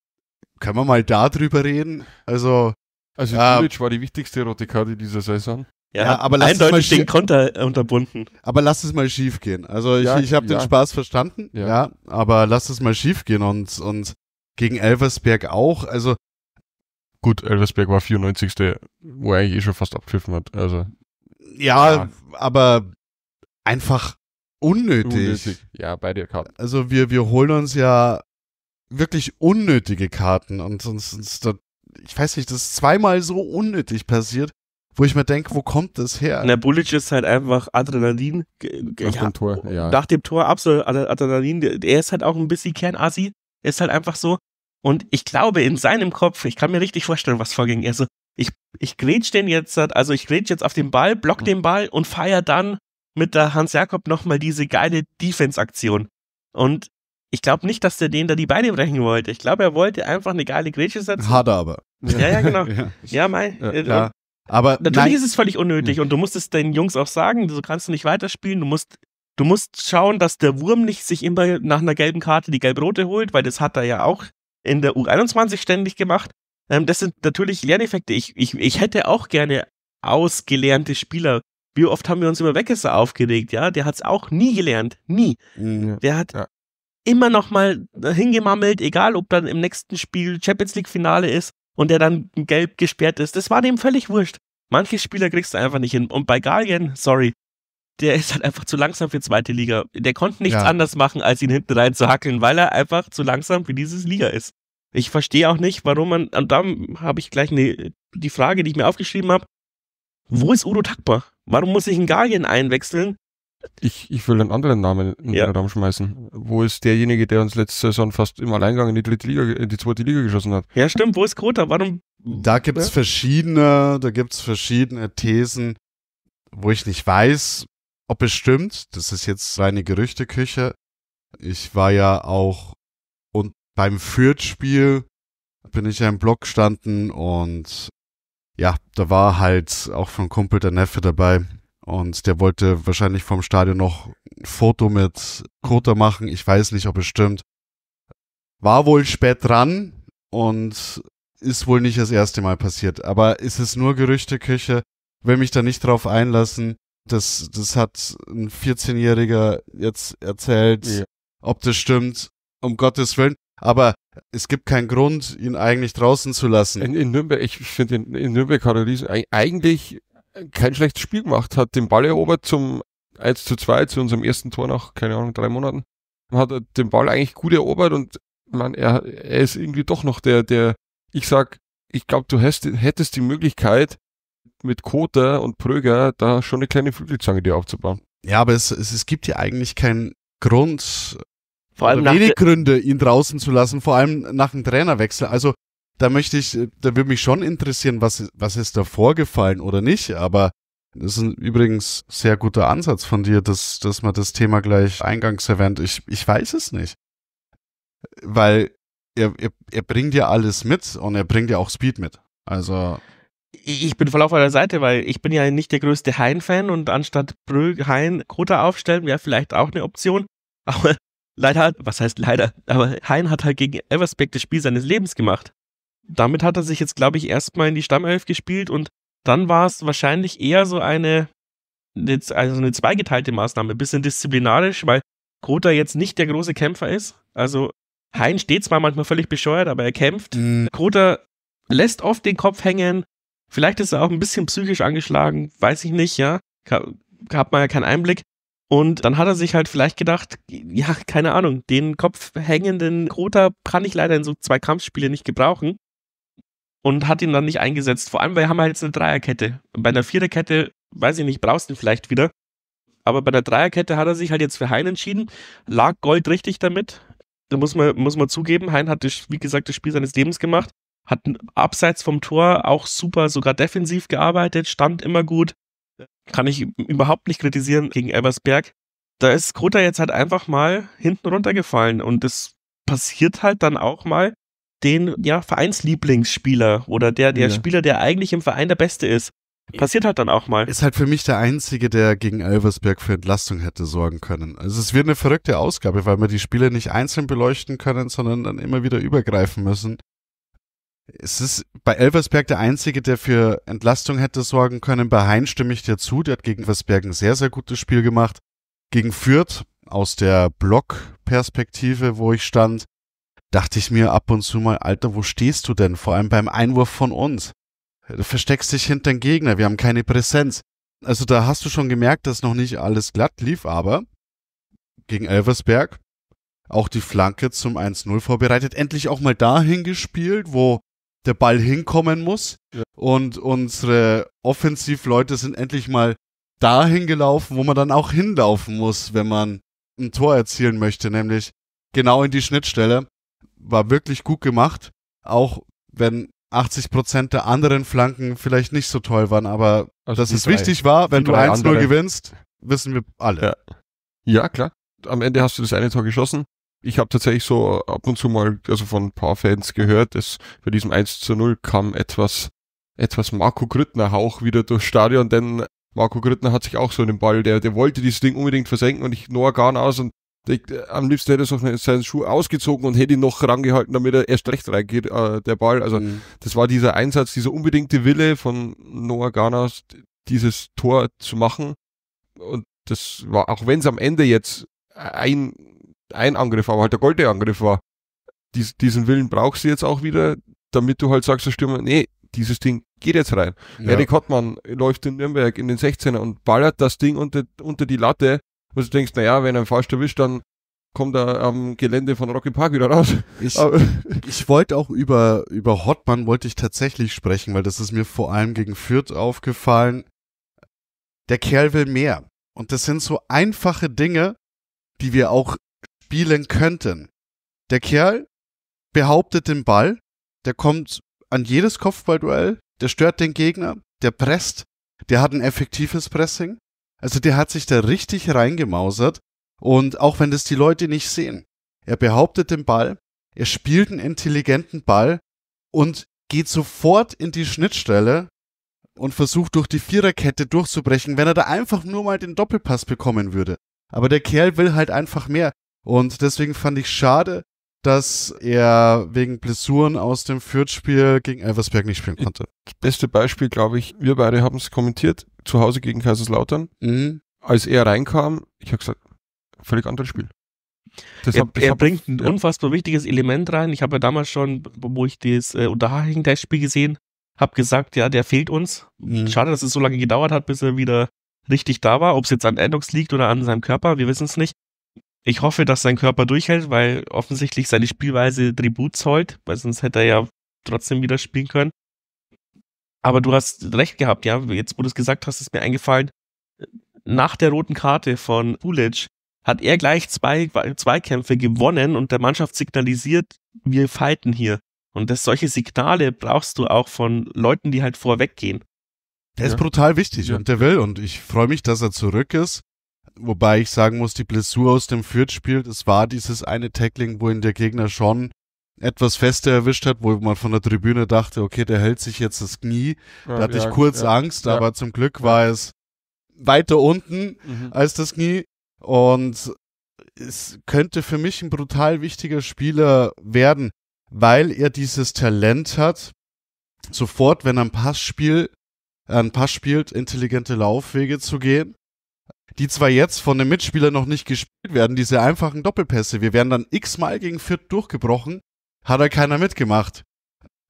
Können wir mal darüber reden? Also, also ja, Dulic war die wichtigste rote Karte dieser Saison. Ja, ja aber lass eindeutig den Konter unterbunden. Aber lass es mal schief gehen. Also ich, ja, ich habe ja. den Spaß verstanden, ja. aber lass es mal schief gehen und, und gegen Elversberg auch. Also gut, Elversberg war 94. wo er eigentlich eh schon fast abpfiffen hat. Also ja, aber einfach unnötig. unnötig. Ja, bei dir Karten. Also wir, wir holen uns ja wirklich unnötige Karten und sonst, sonst das, ich weiß nicht, das ist zweimal so unnötig passiert, wo ich mir denke, wo kommt das her? Na, Bullic ist halt einfach Adrenalin. Nach ja, dem Tor, ja. Nach dem Tor absolut Adrenalin. Er ist halt auch ein bisschen Kernassi. Er ist halt einfach so. Und ich glaube, in seinem Kopf, ich kann mir richtig vorstellen, was vorging. Er so, also, ich, ich grätsch den jetzt, also ich grätsch jetzt auf den Ball, block hm. den Ball und feier dann mit der Hans Jakob nochmal diese geile Defense-Aktion. Und ich glaube nicht, dass der den da die Beine brechen wollte. Ich glaube, er wollte einfach eine geile Grätsche setzen. Hat er aber. Ja, ja, genau. ja, ja mein. Ja, äh, Aber natürlich nein. ist es völlig unnötig hm. und du musst es den Jungs auch sagen, so kannst du nicht weiterspielen, du musst du musst schauen, dass der Wurm nicht sich immer nach einer gelben Karte die gelb-rote holt, weil das hat er ja auch in der U21 ständig gemacht. Ähm, das sind natürlich Lerneffekte. Ich, ich, ich hätte auch gerne ausgelernte Spieler wie oft haben wir uns über Weckesser aufgeregt, ja? Der hat es auch nie gelernt, nie. Mhm. Der hat ja. immer noch mal äh, hingemammelt, egal ob dann im nächsten Spiel Champions League Finale ist und der dann gelb gesperrt ist. Das war dem völlig wurscht. Manche Spieler kriegst du einfach nicht hin. Und bei Galien, sorry, der ist halt einfach zu langsam für zweite Liga. Der konnte nichts ja. anders machen, als ihn hinten rein zu hackeln, weil er einfach zu langsam für dieses Liga ist. Ich verstehe auch nicht, warum man, und da habe ich gleich ne, die Frage, die ich mir aufgeschrieben habe, wo ist Udo Takbar? Warum muss ich einen Guardian einwechseln? Ich, ich will einen anderen Namen in ja. den Raum schmeißen. Wo ist derjenige, der uns letzte Saison fast im Alleingang in die, dritte Liga, in die zweite Liga geschossen hat? Ja, stimmt. Wo ist Krota? Warum? Da gibt es ja? verschiedene, da gibt's verschiedene Thesen, wo ich nicht weiß, ob es stimmt. Das ist jetzt seine Gerüchteküche. Ich war ja auch und beim Fürth-Spiel bin ich ja im Block gestanden und ja, da war halt auch von Kumpel der Neffe dabei. Und der wollte wahrscheinlich vom Stadion noch ein Foto mit Kota machen. Ich weiß nicht, ob es stimmt. War wohl spät dran und ist wohl nicht das erste Mal passiert. Aber es ist nur Gerüchteküche. Will mich da nicht drauf einlassen. Das, das hat ein 14-Jähriger jetzt erzählt. Ja. Ob das stimmt, um Gottes Willen. Aber es gibt keinen Grund, ihn eigentlich draußen zu lassen. In, in Nürnberg, ich finde, in, in, Nürnberg hat er diesen, eigentlich kein schlechtes Spiel gemacht, hat den Ball erobert zum 1 zu 2, zu unserem ersten Tor nach, keine Ahnung, drei Monaten. Hat er den Ball eigentlich gut erobert und man, er, er ist irgendwie doch noch der, der, ich sag, ich glaube, du hast, hättest die Möglichkeit, mit Kota und Pröger da schon eine kleine Flügelzange dir aufzubauen. Ja, aber es, es, es gibt ja eigentlich keinen Grund, vor allem wenig Gründe, ihn draußen zu lassen, vor allem nach dem Trainerwechsel. Also da möchte ich, da würde mich schon interessieren, was, was ist da vorgefallen oder nicht, aber das ist ein übrigens sehr guter Ansatz von dir, dass, dass man das Thema gleich eingangs erwähnt. Ich, ich weiß es nicht. Weil er, er, er bringt ja alles mit und er bringt ja auch Speed mit. Also. Ich bin voll auf eurer Seite, weil ich bin ja nicht der größte Hein-Fan und anstatt Brüll Hein Kota aufstellen wäre vielleicht auch eine Option. Aber leider, was heißt leider, aber Hein hat halt gegen Eversbeck das Spiel seines Lebens gemacht. Damit hat er sich jetzt, glaube ich, erstmal in die Stammelf gespielt und dann war es wahrscheinlich eher so eine, also eine zweigeteilte Maßnahme, ein bisschen disziplinarisch, weil Grota jetzt nicht der große Kämpfer ist. Also Hein steht zwar manchmal völlig bescheuert, aber er kämpft. Mhm. Grota lässt oft den Kopf hängen. Vielleicht ist er auch ein bisschen psychisch angeschlagen, weiß ich nicht, ja. Hat man ja keinen Einblick. Und dann hat er sich halt vielleicht gedacht, ja, keine Ahnung, den kopfhängenden Kota kann ich leider in so zwei Kampfspiele nicht gebrauchen. Und hat ihn dann nicht eingesetzt. Vor allem, weil wir haben halt jetzt eine Dreierkette. Bei einer Viererkette, weiß ich nicht, brauchst du ihn vielleicht wieder. Aber bei der Dreierkette hat er sich halt jetzt für Hein entschieden. Lag Gold richtig damit. Da muss man, muss man zugeben, Hein hat, das, wie gesagt, das Spiel seines Lebens gemacht. Hat abseits vom Tor auch super, sogar defensiv gearbeitet, stand immer gut kann ich überhaupt nicht kritisieren gegen Ebersberg. Da ist Kota jetzt halt einfach mal hinten runtergefallen und das passiert halt dann auch mal den ja, Vereinslieblingsspieler oder der, der ja. Spieler, der eigentlich im Verein der Beste ist. Passiert halt dann auch mal. Ist halt für mich der Einzige, der gegen Elversberg für Entlastung hätte sorgen können. Also es wird eine verrückte Ausgabe, weil wir die Spiele nicht einzeln beleuchten können, sondern dann immer wieder übergreifen müssen. Es ist bei Elversberg der Einzige, der für Entlastung hätte sorgen können. Bei Hein stimme ich dir zu. Der hat gegen Versberg ein sehr, sehr gutes Spiel gemacht. Gegen Fürth aus der Blockperspektive, wo ich stand, dachte ich mir ab und zu mal, Alter, wo stehst du denn? Vor allem beim Einwurf von uns. Du versteckst dich hinter den Gegner. Wir haben keine Präsenz. Also da hast du schon gemerkt, dass noch nicht alles glatt lief, aber gegen Elversberg auch die Flanke zum 1-0 vorbereitet. Endlich auch mal dahin gespielt, wo der Ball hinkommen muss. Ja. Und unsere Offensivleute sind endlich mal dahin gelaufen, wo man dann auch hinlaufen muss, wenn man ein Tor erzielen möchte, nämlich genau in die Schnittstelle. War wirklich gut gemacht, auch wenn 80 Prozent der anderen Flanken vielleicht nicht so toll waren, aber also dass es drei, wichtig war, wenn du 1-0 gewinnst, wissen wir alle. Ja. ja, klar. Am Ende hast du das eine Tor geschossen ich habe tatsächlich so äh, ab und zu mal, also von ein paar Fans gehört, dass bei diesem 1 zu 0 kam etwas, etwas Marco Grüttner Hauch wieder durchs Stadion, denn Marco Grüttner hat sich auch so einen Ball, der, der wollte dieses Ding unbedingt versenken und ich Noah Garn aus und ich, äh, am liebsten hätte er so seinen Schuh ausgezogen und hätte ihn noch rangehalten, damit er erst recht reingeht, äh, der Ball. Also mhm. das war dieser Einsatz, dieser unbedingte Wille von Noah Ganas, dieses Tor zu machen. Und das war, auch wenn es am Ende jetzt ein ein Angriff, aber halt der goldene Angriff war. Dies, diesen Willen brauchst du jetzt auch wieder, damit du halt sagst, der Stürmer, nee, dieses Ding geht jetzt rein. Ja. Erik Hottmann läuft in Nürnberg in den 16er und ballert das Ding unter, unter die Latte, wo du denkst, naja, wenn er einen Falsch erwischt, dann kommt er am Gelände von Rocky Park wieder raus. Ich, ich wollte auch über, über Hottmann wollte ich tatsächlich sprechen, weil das ist mir vor allem gegen Fürth aufgefallen. Der Kerl will mehr. Und das sind so einfache Dinge, die wir auch spielen könnten. Der Kerl behauptet den Ball, der kommt an jedes Kopfballduell, der stört den Gegner, der presst, der hat ein effektives Pressing. Also der hat sich da richtig reingemausert und auch wenn das die Leute nicht sehen. Er behauptet den Ball, er spielt einen intelligenten Ball und geht sofort in die Schnittstelle und versucht durch die Viererkette durchzubrechen, wenn er da einfach nur mal den Doppelpass bekommen würde. Aber der Kerl will halt einfach mehr. Und deswegen fand ich schade, dass er wegen Blessuren aus dem Fürth-Spiel gegen Elversberg nicht spielen konnte. Das beste Beispiel, glaube ich, wir beide haben es kommentiert, zu Hause gegen Kaiserslautern. Mhm. Als er reinkam, ich habe gesagt, völlig anderes Spiel. Das er, hab, er hab, bringt ein ja. unfassbar wichtiges Element rein. Ich habe ja damals schon, wo ich das äh, Unterhaching-Testspiel gesehen habe, gesagt, ja, der fehlt uns. Mhm. Schade, dass es so lange gedauert hat, bis er wieder richtig da war. Ob es jetzt an Endox liegt oder an seinem Körper, wir wissen es nicht. Ich hoffe, dass sein Körper durchhält, weil offensichtlich seine Spielweise Tribut zollt, weil sonst hätte er ja trotzdem wieder spielen können. Aber du hast recht gehabt, ja. Jetzt, wo du es gesagt hast, ist mir eingefallen, nach der roten Karte von Pulic hat er gleich zwei, zwei Kämpfe gewonnen und der Mannschaft signalisiert, wir fighten hier. Und das, solche Signale brauchst du auch von Leuten, die halt vorweggehen. Der ja. ist brutal wichtig ja. und der will. Und ich freue mich, dass er zurück ist. Wobei ich sagen muss, die Blessur aus dem fürth spielt, es war dieses eine Tackling, wo ihn der Gegner schon etwas fester erwischt hat, wo man von der Tribüne dachte, okay, der hält sich jetzt das Knie. Ja, da hatte ja, ich kurz ja, Angst, aber zum Glück war es weiter unten mhm. als das Knie. Und es könnte für mich ein brutal wichtiger Spieler werden, weil er dieses Talent hat, sofort, wenn er ein Pass, Passspiel, ein Pass spielt, intelligente Laufwege zu gehen die zwar jetzt von den Mitspielern noch nicht gespielt werden, diese einfachen Doppelpässe. Wir werden dann x-mal gegen Fürth durchgebrochen, hat er keiner mitgemacht.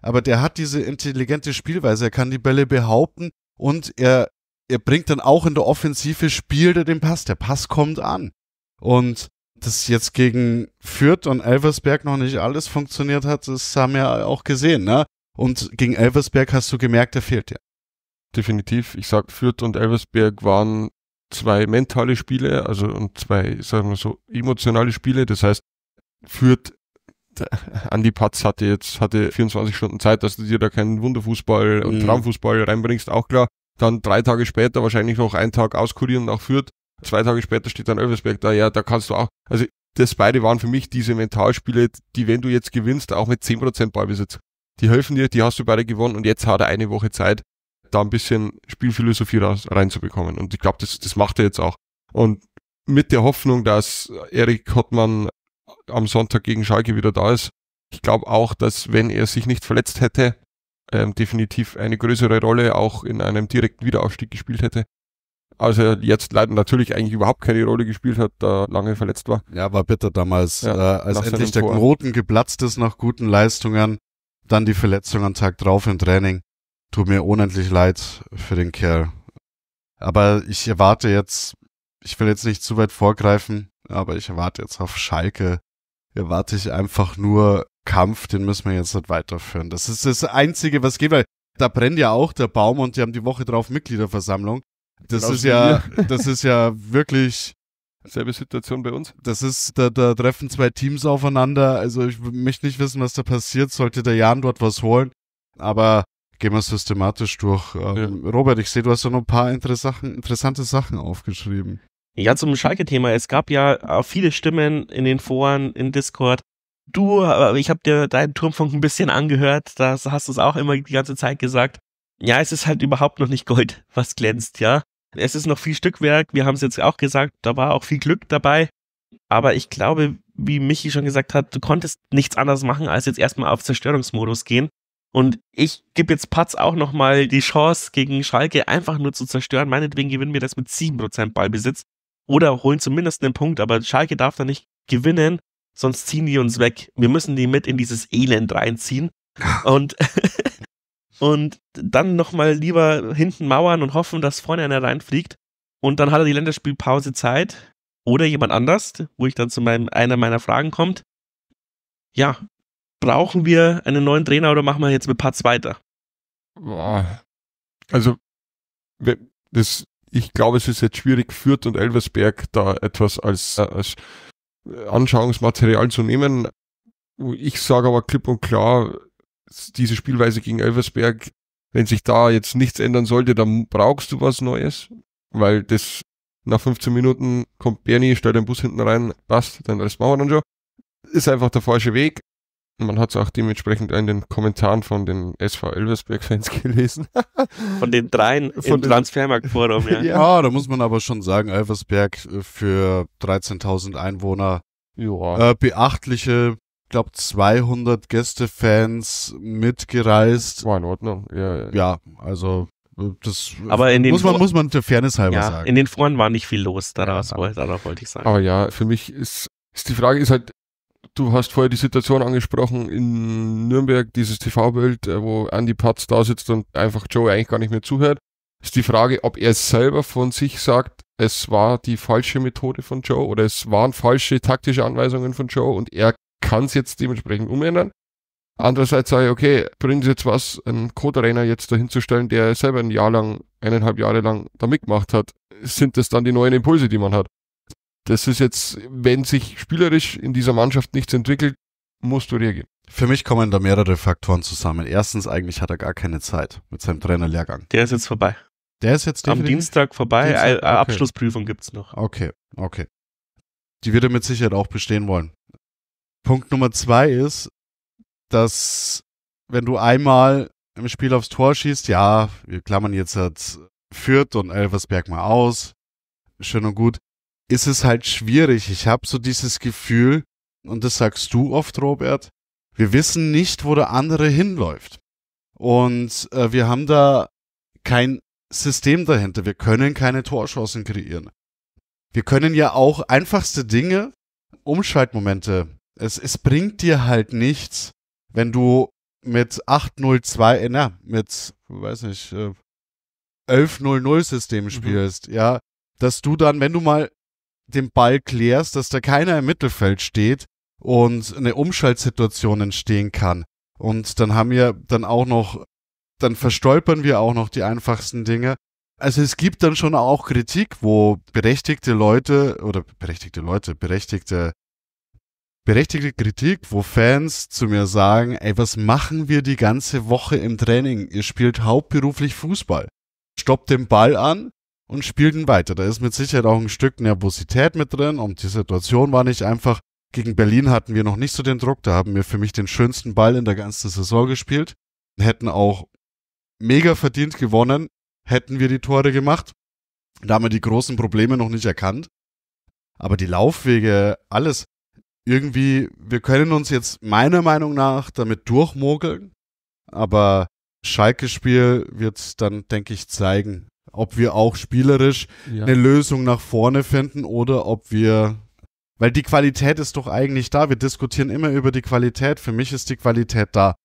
Aber der hat diese intelligente Spielweise, er kann die Bälle behaupten und er, er bringt dann auch in der Offensive, spielt er den Pass, der Pass kommt an. Und dass jetzt gegen Fürth und Elversberg noch nicht alles funktioniert hat, das haben wir auch gesehen, ne? Und gegen Elversberg hast du gemerkt, er fehlt dir. Definitiv. Ich sag, Fürth und Elversberg waren zwei mentale Spiele, also und zwei, sagen wir so, emotionale Spiele. Das heißt, führt Andy Patz hatte jetzt hatte 24 Stunden Zeit, dass du dir da keinen Wunderfußball und mhm. Traumfußball reinbringst, auch klar. Dann drei Tage später wahrscheinlich noch einen Tag auskurieren nach führt. Zwei Tage später steht dann Elversberg da, ja, da kannst du auch. Also das beide waren für mich diese Mentalspiele, die, wenn du jetzt gewinnst, auch mit 10% Ballbesitz, die helfen dir, die hast du beide gewonnen und jetzt hat er eine Woche Zeit, da ein bisschen Spielphilosophie raus, reinzubekommen. Und ich glaube, das, das macht er jetzt auch. Und mit der Hoffnung, dass Erik Hottmann am Sonntag gegen Schalke wieder da ist, ich glaube auch, dass wenn er sich nicht verletzt hätte, ähm, definitiv eine größere Rolle auch in einem direkten Wiederaufstieg gespielt hätte. Also er jetzt leider natürlich eigentlich überhaupt keine Rolle gespielt hat, da lange verletzt war. Ja, war bitter damals, ja, äh, als endlich der Knoten geplatzt ist nach guten Leistungen, dann die Verletzung am Tag drauf im Training tut mir unendlich leid für den Kerl. Aber ich erwarte jetzt, ich will jetzt nicht zu weit vorgreifen, aber ich erwarte jetzt auf Schalke, erwarte ich einfach nur Kampf, den müssen wir jetzt nicht weiterführen. Das ist das Einzige, was geht, weil da brennt ja auch der Baum und die haben die Woche drauf Mitgliederversammlung. Das Glaubst ist ja, mir? das ist ja wirklich. Selbe Situation bei uns. Das ist, da, da treffen zwei Teams aufeinander. Also ich möchte nicht wissen, was da passiert. Sollte der Jan dort was holen. Aber gehen wir systematisch durch. Ähm, ja. Robert, ich sehe, du hast ja noch ein paar interessante Sachen aufgeschrieben. Ja, zum Schalke-Thema. Es gab ja viele Stimmen in den Foren, in Discord. Du, äh, ich habe dir deinen Turmfunk ein bisschen angehört, da hast du es auch immer die ganze Zeit gesagt. Ja, es ist halt überhaupt noch nicht Gold, was glänzt, ja. Es ist noch viel Stückwerk, wir haben es jetzt auch gesagt, da war auch viel Glück dabei. Aber ich glaube, wie Michi schon gesagt hat, du konntest nichts anderes machen, als jetzt erstmal auf Zerstörungsmodus gehen und ich gebe jetzt Patz auch nochmal die Chance, gegen Schalke einfach nur zu zerstören. Meinetwegen gewinnen wir das mit 7% Ballbesitz oder holen zumindest einen Punkt, aber Schalke darf da nicht gewinnen, sonst ziehen die uns weg. Wir müssen die mit in dieses Elend reinziehen. Und, und dann nochmal lieber hinten mauern und hoffen, dass vorne einer reinfliegt. Und dann hat er die Länderspielpause Zeit. Oder jemand anders, wo ich dann zu meinem, einer meiner Fragen kommt. Ja, brauchen wir einen neuen Trainer oder machen wir jetzt mit Patz weiter? Also, das, ich glaube, es ist jetzt schwierig, Fürth und Elversberg da etwas als, als äh, Anschauungsmaterial zu nehmen. Ich sage aber klipp und klar, diese Spielweise gegen Elversberg, wenn sich da jetzt nichts ändern sollte, dann brauchst du was Neues, weil das nach 15 Minuten kommt Bernie, stellt den Bus hinten rein, passt, dann alles machen wir dann schon. Ist einfach der falsche Weg man hat es auch dementsprechend in den Kommentaren von den SV Elversberg-Fans gelesen. von den dreien von Transfermarkt-Forum, ja. ja. da muss man aber schon sagen, Elversberg äh, für 13.000 Einwohner äh, beachtliche, glaube 200 Gästefans mitgereist. War in Ordnung, ja. Ja, ja also äh, das äh, aber in den muss, man, muss man der Fairness halber ja, sagen. In den Foren war nicht viel los, daraus, ja, wollte, darauf wollte ich sagen. Aber ja, für mich ist, ist die Frage ist halt, du hast vorher die Situation angesprochen in Nürnberg, dieses TV-Bild, äh, wo Andy Patz da sitzt und einfach Joe eigentlich gar nicht mehr zuhört. Ist die Frage, ob er selber von sich sagt, es war die falsche Methode von Joe oder es waren falsche taktische Anweisungen von Joe und er kann es jetzt dementsprechend umändern. Andererseits sage ich, okay, bringt es jetzt was, einen Co-Trainer jetzt dahinzustellen, der selber ein Jahr lang, eineinhalb Jahre lang da mitgemacht hat? Sind das dann die neuen Impulse, die man hat? das ist jetzt, wenn sich spielerisch in dieser Mannschaft nichts entwickelt, musst du reagieren. Für mich kommen da mehrere Faktoren zusammen. Erstens, eigentlich hat er gar keine Zeit mit seinem Trainerlehrgang. Der ist jetzt vorbei. Der ist jetzt Am Dienstag vorbei, Dienstag? Äh, okay. Abschlussprüfung gibt's noch. Okay, okay. Die wird er mit Sicherheit auch bestehen wollen. Punkt Nummer zwei ist, dass wenn du einmal im Spiel aufs Tor schießt, ja, wir klammern jetzt halt Fürth und Elversberg mal aus, schön und gut, ist es halt schwierig. Ich habe so dieses Gefühl, und das sagst du oft, Robert, wir wissen nicht, wo der andere hinläuft. Und äh, wir haben da kein System dahinter. Wir können keine Torchancen kreieren. Wir können ja auch einfachste Dinge, Umschaltmomente. Es, es bringt dir halt nichts, wenn du mit 802, äh, na, mit, weiß nicht, 1100 äh, system mhm. spielst, mhm. ja, dass du dann, wenn du mal den Ball klärst, dass da keiner im Mittelfeld steht und eine Umschaltsituation entstehen kann. Und dann haben wir dann auch noch, dann verstolpern wir auch noch die einfachsten Dinge. Also es gibt dann schon auch Kritik, wo berechtigte Leute oder berechtigte Leute, berechtigte, berechtigte Kritik, wo Fans zu mir sagen, ey, was machen wir die ganze Woche im Training? Ihr spielt hauptberuflich Fußball. Stoppt den Ball an, und spielten weiter. Da ist mit Sicherheit auch ein Stück Nervosität mit drin und die Situation war nicht einfach. Gegen Berlin hatten wir noch nicht so den Druck, da haben wir für mich den schönsten Ball in der ganzen Saison gespielt, hätten auch mega verdient gewonnen, hätten wir die Tore gemacht. Da haben wir die großen Probleme noch nicht erkannt. Aber die Laufwege, alles, irgendwie, wir können uns jetzt meiner Meinung nach damit durchmogeln, aber Schalke-Spiel wird dann, denke ich, zeigen, ob wir auch spielerisch ja. eine Lösung nach vorne finden oder ob wir weil die Qualität ist doch eigentlich da. Wir diskutieren immer über die Qualität. Für mich ist die Qualität da,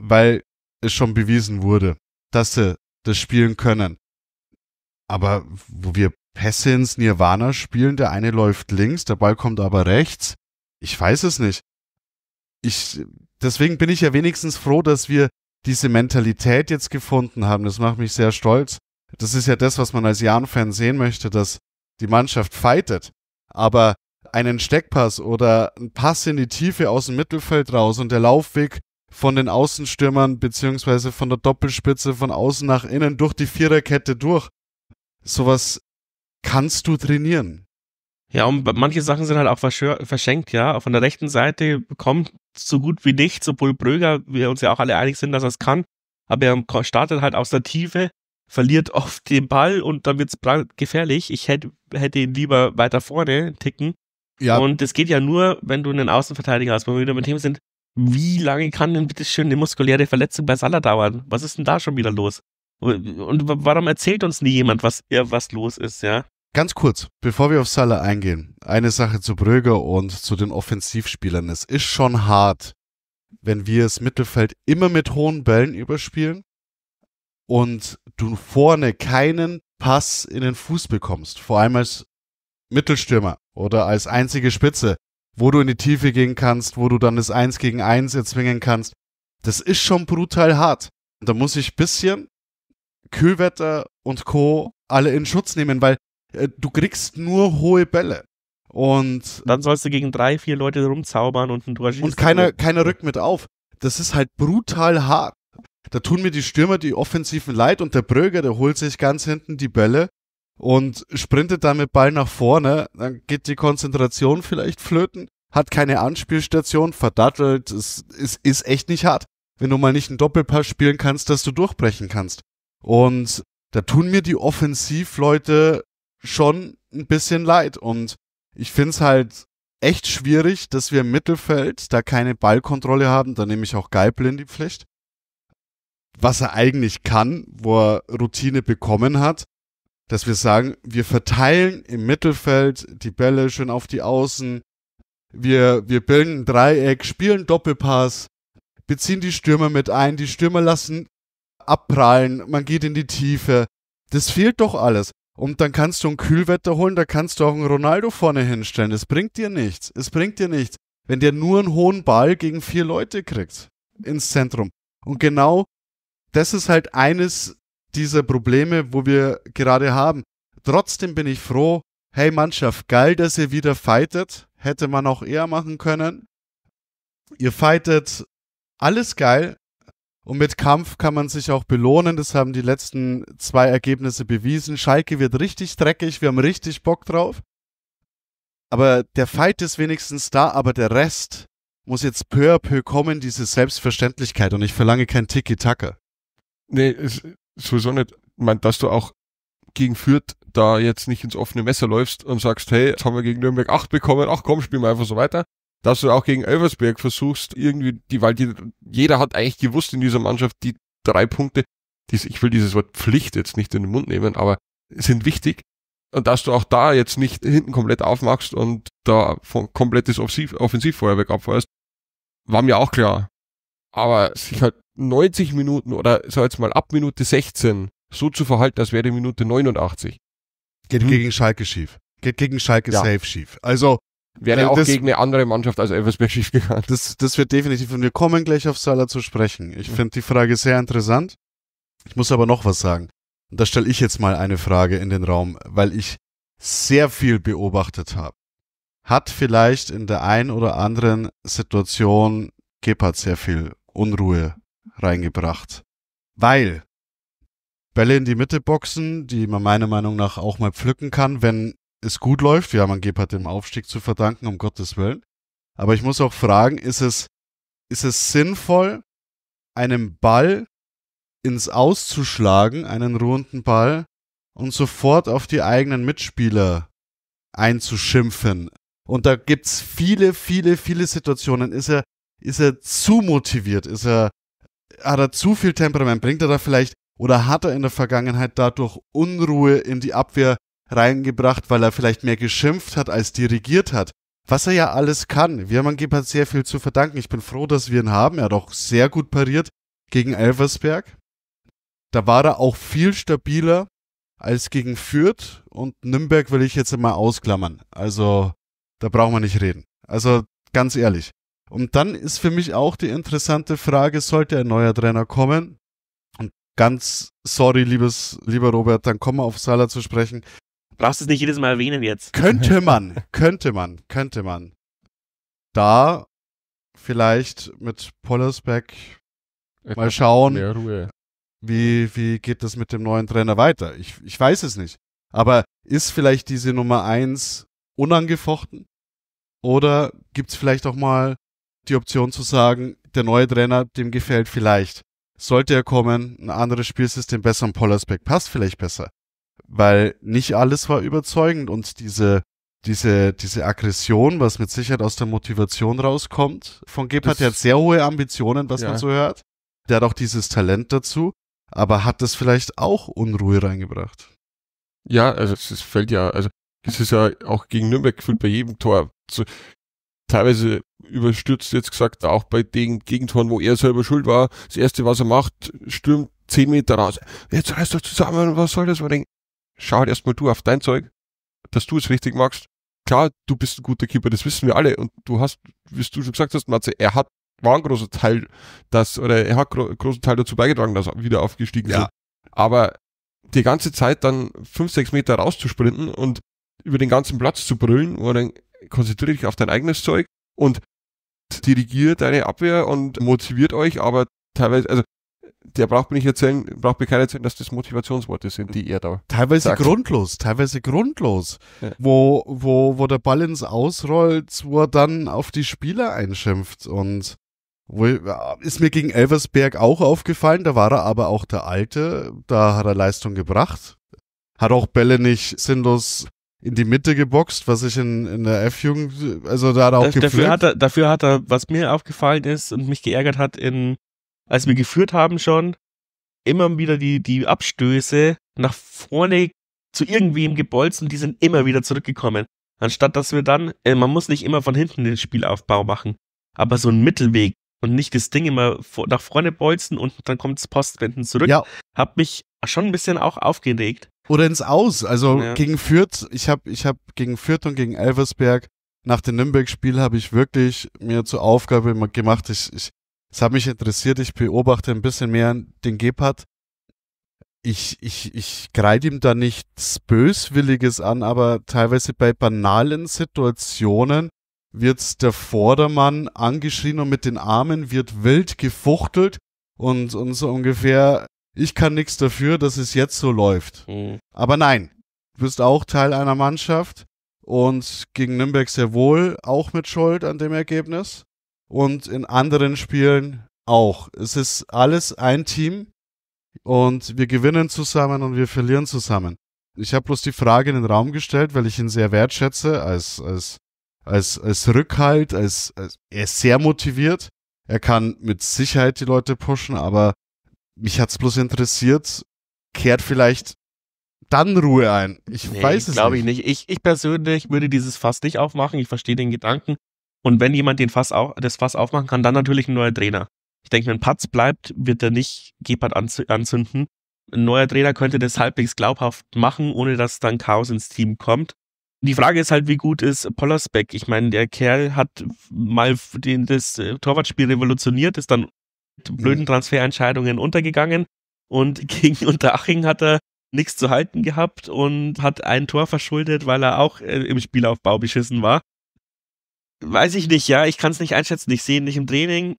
weil es schon bewiesen wurde, dass sie das spielen können. Aber wo wir Pässe ins Nirvana spielen, der eine läuft links, der Ball kommt aber rechts. Ich weiß es nicht. Ich, deswegen bin ich ja wenigstens froh, dass wir diese Mentalität jetzt gefunden haben. Das macht mich sehr stolz das ist ja das, was man als Jan-Fan sehen möchte, dass die Mannschaft fightet. Aber einen Steckpass oder ein Pass in die Tiefe aus dem Mittelfeld raus und der Laufweg von den Außenstürmern beziehungsweise von der Doppelspitze von außen nach innen durch die Viererkette durch. Sowas kannst du trainieren. Ja, und manche Sachen sind halt auch verschenkt, ja. Von der rechten Seite kommt so gut wie nichts, obwohl Bröger, wir uns ja auch alle einig sind, dass er es kann. Aber er startet halt aus der Tiefe verliert oft den Ball und dann wird es gefährlich. Ich hätte, hätte ihn lieber weiter vorne ticken. Ja. Und es geht ja nur, wenn du einen Außenverteidiger hast, wo wir wieder mit dem sind. Wie lange kann denn bitte schön eine muskuläre Verletzung bei Salah dauern? Was ist denn da schon wieder los? Und warum erzählt uns nie jemand, was, was los ist, ja? Ganz kurz, bevor wir auf Salah eingehen, eine Sache zu Bröger und zu den Offensivspielern. Es ist schon hart, wenn wir das Mittelfeld immer mit hohen Bällen überspielen und du vorne keinen Pass in den Fuß bekommst, vor allem als Mittelstürmer oder als einzige Spitze, wo du in die Tiefe gehen kannst, wo du dann das 1 gegen 1 erzwingen kannst, das ist schon brutal hart. Und da muss ich bisschen Kühlwetter und Co. alle in Schutz nehmen, weil äh, du kriegst nur hohe Bälle. Und dann sollst du gegen drei, vier Leute rumzaubern und ein Tor schießen. Und keiner, keiner rückt mit auf. Das ist halt brutal hart da tun mir die Stürmer die Offensiven leid und der Bröger, der holt sich ganz hinten die Bälle und sprintet damit Ball nach vorne, dann geht die Konzentration vielleicht flöten, hat keine Anspielstation, verdattelt, es ist, ist echt nicht hart. Wenn du mal nicht einen Doppelpass spielen kannst, dass du durchbrechen kannst. Und da tun mir die Offensivleute schon ein bisschen leid. Und ich find's halt echt schwierig, dass wir im Mittelfeld da keine Ballkontrolle haben. Da nehme ich auch Geipel in die Pflicht was er eigentlich kann, wo er Routine bekommen hat, dass wir sagen, wir verteilen im Mittelfeld die Bälle schön auf die Außen, wir, wir bilden ein Dreieck, spielen Doppelpass, beziehen die Stürmer mit ein, die Stürmer lassen abprallen, man geht in die Tiefe. Das fehlt doch alles. Und dann kannst du ein Kühlwetter holen, da kannst du auch einen Ronaldo vorne hinstellen. Das bringt dir nichts. Es bringt dir nichts, wenn der nur einen hohen Ball gegen vier Leute kriegt ins Zentrum. Und genau das ist halt eines dieser Probleme, wo wir gerade haben. Trotzdem bin ich froh, hey Mannschaft, geil, dass ihr wieder fightet. Hätte man auch eher machen können. Ihr fightet alles geil. Und mit Kampf kann man sich auch belohnen. Das haben die letzten zwei Ergebnisse bewiesen. Schalke wird richtig dreckig. Wir haben richtig Bock drauf. Aber der Fight ist wenigstens da, aber der Rest muss jetzt peu à peu kommen, diese Selbstverständlichkeit. Und ich verlange kein Tiki-Taka. Nee, es, sowieso nicht. Ich meine, dass du auch gegen Fürth da jetzt nicht ins offene Messer läufst und sagst, hey, jetzt haben wir gegen Nürnberg 8 bekommen, ach komm, spielen wir einfach so weiter. Dass du auch gegen Elversberg versuchst, irgendwie, die, weil die, jeder hat eigentlich gewusst in dieser Mannschaft, die drei Punkte, dies, ich will dieses Wort Pflicht jetzt nicht in den Mund nehmen, aber sind wichtig. Und dass du auch da jetzt nicht hinten komplett aufmachst und da von komplettes Offensivfeuerwerk abfeuerst, war mir auch klar. Aber sich halt 90 Minuten oder so jetzt mal ab Minute 16 so zu verhalten, als wäre die Minute 89. Geht hm. gegen Schalke schief. Geht gegen Schalke ja. safe schief. Also Wäre äh, auch das, gegen eine andere Mannschaft als Elversberg schiefgegangen. Das, das wird definitiv, und wir kommen gleich auf Salah zu sprechen. Ich mhm. finde die Frage sehr interessant. Ich muss aber noch was sagen. Und da stelle ich jetzt mal eine Frage in den Raum, weil ich sehr viel beobachtet habe. Hat vielleicht in der einen oder anderen Situation Gebhardt sehr viel Unruhe reingebracht. Weil Bälle in die Mitte boxen, die man meiner Meinung nach auch mal pflücken kann, wenn es gut läuft. Ja, man gibt halt dem Aufstieg zu verdanken, um Gottes Willen. Aber ich muss auch fragen, ist es, ist es sinnvoll, einen Ball ins Auszuschlagen, einen ruhenden Ball, und sofort auf die eigenen Mitspieler einzuschimpfen? Und da gibt es viele, viele, viele Situationen. Ist er, ist er zu motiviert? Ist er, hat er zu viel Temperament? Bringt er da vielleicht oder hat er in der Vergangenheit dadurch Unruhe in die Abwehr reingebracht, weil er vielleicht mehr geschimpft hat als dirigiert hat? Was er ja alles kann. Wir haben Angeber sehr viel zu verdanken. Ich bin froh, dass wir ihn haben. Er hat auch sehr gut pariert gegen Elversberg. Da war er auch viel stabiler als gegen Fürth und Nürnberg will ich jetzt immer ausklammern. Also, da brauchen wir nicht reden. Also, ganz ehrlich. Und dann ist für mich auch die interessante Frage, sollte ein neuer Trainer kommen? Und ganz sorry, liebes, lieber Robert, dann kommen wir auf Salah zu sprechen. Brauchst du es nicht jedes Mal erwähnen jetzt. Könnte man, könnte man, könnte man. Da vielleicht mit Pollersbeck mal schauen, wie, wie geht das mit dem neuen Trainer weiter. Ich, ich weiß es nicht. Aber ist vielleicht diese Nummer eins unangefochten? Oder gibt es vielleicht auch mal die Option zu sagen, der neue Trainer, dem gefällt vielleicht, sollte er kommen, ein anderes Spielsystem besser und Pollersbeck passt vielleicht besser. Weil nicht alles war überzeugend und diese, diese, diese Aggression, was mit Sicherheit aus der Motivation rauskommt, von Gebhardt, der hat sehr hohe Ambitionen, was ja. man so hört. Der hat auch dieses Talent dazu, aber hat das vielleicht auch Unruhe reingebracht? Ja, also es fällt ja, also es ist ja auch gegen Nürnberg gefühlt bei jedem Tor. Zu, teilweise überstürzt jetzt gesagt, auch bei den Gegentoren, wo er selber schuld war, das erste, was er macht, stürmt zehn Meter raus. Jetzt reißt doch zusammen, was soll das? Man schau halt erstmal du auf dein Zeug, dass du es richtig machst. Klar, du bist ein guter Keeper, das wissen wir alle. Und du hast, wie du schon gesagt hast, Matze, er hat, war ein großer Teil, das, oder er hat gro großen Teil dazu beigetragen, dass er wieder aufgestiegen ist. ja. Aber die ganze Zeit dann fünf, sechs Meter rauszusprinten und über den ganzen Platz zu brüllen, wo dann konzentriere dich auf dein eigenes Zeug und dirigiere deine Abwehr und motiviert euch, aber teilweise, also der braucht mir nicht erzählen, braucht mir keiner erzählen, dass das Motivationsworte sind, die er da. Teilweise sagt. grundlos, teilweise grundlos. Ja. Wo, wo, wo der Ball ins Ausrollt, wo er dann auf die Spieler einschimpft. Und wo, äh, ist mir gegen Elversberg auch aufgefallen, da war er aber auch der Alte, da hat er Leistung gebracht. Hat auch Bälle nicht sinnlos in die Mitte geboxt, was ich in, in der F-Jugend, also da hat er auch das, dafür hat er, dafür hat er, was mir aufgefallen ist und mich geärgert hat, in, als wir geführt haben schon, immer wieder die, die Abstöße nach vorne zu irgendwem gebolzt und die sind immer wieder zurückgekommen. Anstatt dass wir dann, äh, man muss nicht immer von hinten den Spielaufbau machen, aber so einen Mittelweg und nicht das Ding immer vor, nach vorne bolzen und dann kommt das Postwenden zurück, ja. hat mich schon ein bisschen auch aufgeregt oder ins Aus. Also ja. gegen Fürth, ich habe ich hab gegen Fürth und gegen Elversberg nach dem Nürnberg-Spiel habe ich wirklich mir zur Aufgabe gemacht, ich, ich, es hat mich interessiert, ich beobachte ein bisschen mehr den Gebhardt. Ich, ich, ich greite ihm da nichts Böswilliges an, aber teilweise bei banalen Situationen wird der Vordermann angeschrien und mit den Armen wird wild gefuchtelt und, und so ungefähr ich kann nichts dafür, dass es jetzt so läuft. Mhm. Aber nein, du bist auch Teil einer Mannschaft und gegen Nürnberg sehr wohl auch mit Schuld an dem Ergebnis und in anderen Spielen auch. Es ist alles ein Team und wir gewinnen zusammen und wir verlieren zusammen. Ich habe bloß die Frage in den Raum gestellt, weil ich ihn sehr wertschätze als, als, als, als Rückhalt, als, als er ist sehr motiviert. Er kann mit Sicherheit die Leute pushen, aber mich hat es bloß interessiert, kehrt vielleicht dann Ruhe ein. Ich nee, weiß es glaub nicht. Glaube ich nicht. Ich, persönlich würde dieses Fass nicht aufmachen. Ich verstehe den Gedanken. Und wenn jemand den Fass auf, das Fass aufmachen kann, dann natürlich ein neuer Trainer. Ich denke, wenn Patz bleibt, wird er nicht Gepard anzünden. Ein neuer Trainer könnte das halbwegs glaubhaft machen, ohne dass dann Chaos ins Team kommt. Die Frage ist halt, wie gut ist Pollersbeck? Ich meine, der Kerl hat mal den, das äh, Torwartspiel revolutioniert, ist dann blöden mhm. Transferentscheidungen untergegangen. Und gegen Unteraching hat er nichts zu halten gehabt und hat ein Tor verschuldet, weil er auch äh, im Spielaufbau beschissen war. Weiß ich nicht, ja, ich kann es nicht einschätzen, ich sehe ihn nicht im Training.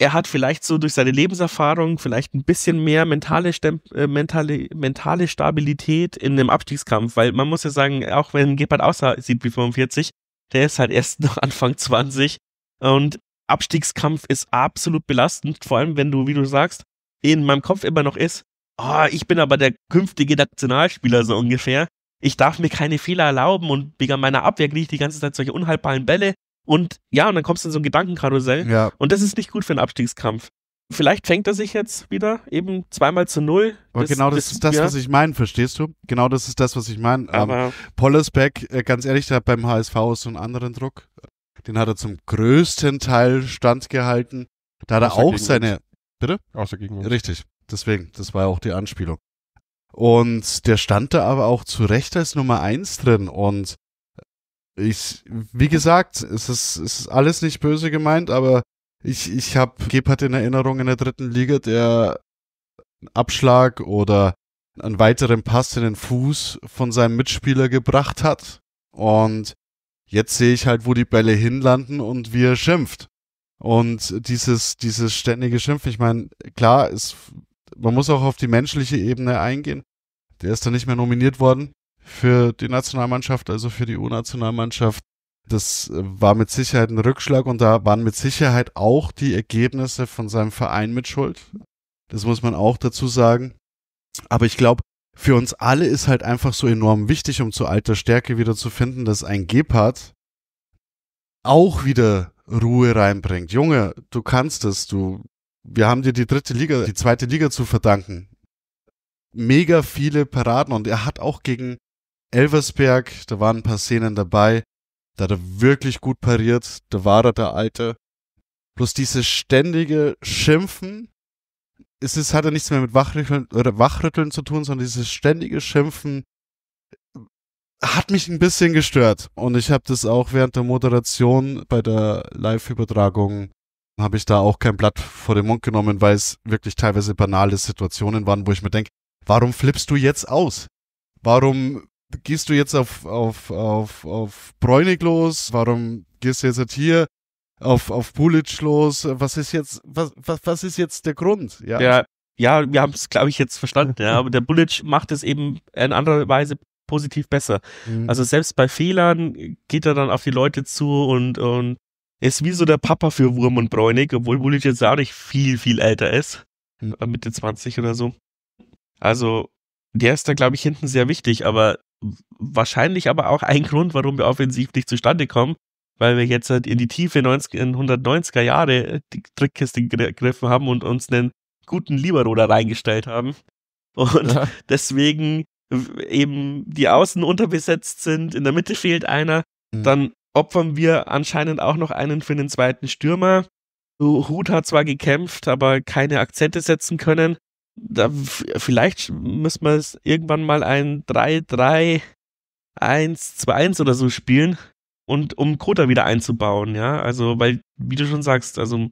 Er hat vielleicht so durch seine Lebenserfahrung vielleicht ein bisschen mehr mentale, Stemp äh, mentale, mentale Stabilität in einem Abstiegskampf, weil man muss ja sagen, auch wenn Gebhardt aussieht wie 45, der ist halt erst noch Anfang 20 und Abstiegskampf ist absolut belastend, vor allem wenn du, wie du sagst, in meinem Kopf immer noch ist, oh, ich bin aber der künftige Nationalspieler so ungefähr. Ich darf mir keine Fehler erlauben und wegen meiner Abwehr kriege ich die ganze Zeit solche unhaltbaren Bälle. Und ja, und dann kommst du in so ein Gedankenkarussell. Ja. Und das ist nicht gut für einen Abstiegskampf. Vielleicht fängt er sich jetzt wieder eben zweimal zu null. Aber das, genau das, das, ist das, ja. was ich meine, verstehst du? Genau das ist das, was ich meine. Ähm, Pollesbeck, äh, ganz ehrlich, der hat beim HSV so einen anderen Druck. Den hat er zum größten Teil standgehalten. Da hat er auch seine. Uns. Bitte? Außer gegen uns. Richtig. Deswegen, das war ja auch die Anspielung. Und der stand da aber auch zu Recht als Nummer eins drin. Und ich, wie gesagt, es ist, es ist alles nicht böse gemeint, aber ich, ich habe Gebhardt in Erinnerung in der dritten Liga, der einen Abschlag oder einen weiteren Pass in den Fuß von seinem Mitspieler gebracht hat. Und Jetzt sehe ich halt, wo die Bälle hinlanden und wie er schimpft. Und dieses, dieses ständige Schimpfen, ich meine, klar, ist, man muss auch auf die menschliche Ebene eingehen. Der ist dann nicht mehr nominiert worden für die Nationalmannschaft, also für die U-Nationalmannschaft. Das äh, war mit Sicherheit ein Rückschlag und da waren mit Sicherheit auch die Ergebnisse von seinem Verein mit Schuld. Das muss man auch dazu sagen. Aber ich glaube, für uns alle ist halt einfach so enorm wichtig, um zu alter Stärke wieder zu finden, dass ein Gepard auch wieder Ruhe reinbringt. Junge, du kannst es, du, wir haben dir die dritte Liga, die zweite Liga zu verdanken. Mega viele Paraden und er hat auch gegen Elversberg, da waren ein paar Szenen dabei, da hat er wirklich gut pariert, da war er der Alte. Bloß dieses ständige Schimpfen es ist, hatte nichts mehr mit Wachrütteln, oder Wachrütteln zu tun, sondern dieses ständige Schimpfen hat mich ein bisschen gestört. Und ich habe das auch während der Moderation bei der Live-Übertragung, habe ich da auch kein Blatt vor den Mund genommen, weil es wirklich teilweise banale Situationen waren, wo ich mir denke, warum flippst du jetzt aus? Warum gehst du jetzt auf, auf, auf, auf Bräunig los? Warum gehst du jetzt hier? auf, auf Bulic los. Was ist jetzt, was, was, was ist jetzt der Grund? Ja, der, ja wir haben es, glaube ich, jetzt verstanden. ja, aber der Bulic macht es eben in anderer Weise positiv besser. Mhm. Also selbst bei Fehlern geht er dann auf die Leute zu und, und ist wie so der Papa für Wurm und Bräunig, obwohl Bulic jetzt auch nicht viel, viel älter ist. Mhm. Äh, Mitte 20 oder so. Also, der ist da, glaube ich, hinten sehr wichtig, aber wahrscheinlich aber auch ein Grund, warum wir offensiv nicht zustande kommen, weil wir jetzt halt in die tiefe 90, 190er Jahre äh, die Trickkiste gegriffen haben und uns einen guten Libero da reingestellt haben. Und ja. deswegen eben die Außen unterbesetzt sind, in der Mitte fehlt einer, mhm. dann opfern wir anscheinend auch noch einen für den zweiten Stürmer. Hut hat zwar gekämpft, aber keine Akzente setzen können. Da, vielleicht müssen wir es irgendwann mal ein 3-3-1-2-1 oder so spielen und um Kota wieder einzubauen, ja. Also, weil, wie du schon sagst, also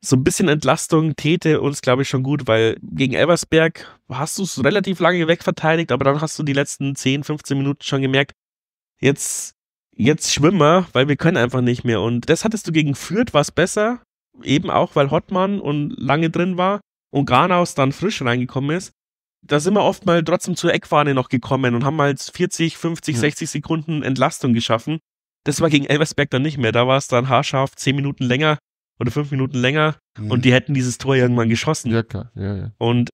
so ein bisschen Entlastung täte uns, glaube ich, schon gut, weil gegen Elversberg hast du es relativ lange wegverteidigt, aber dann hast du die letzten 10, 15 Minuten schon gemerkt, jetzt, jetzt schwimmen wir, weil wir können einfach nicht mehr. Und das hattest du gegen Fürth, was besser, eben auch, weil Hottmann und lange drin war und Granaus dann frisch reingekommen ist. Da sind wir oft mal trotzdem zur Eckfahne noch gekommen und haben halt 40, 50, ja. 60 Sekunden Entlastung geschaffen. Das war gegen Elversberg dann nicht mehr. Da war es dann haarscharf zehn Minuten länger oder fünf Minuten länger mhm. und die hätten dieses Tor irgendwann geschossen. Ja, klar. Ja, ja. Und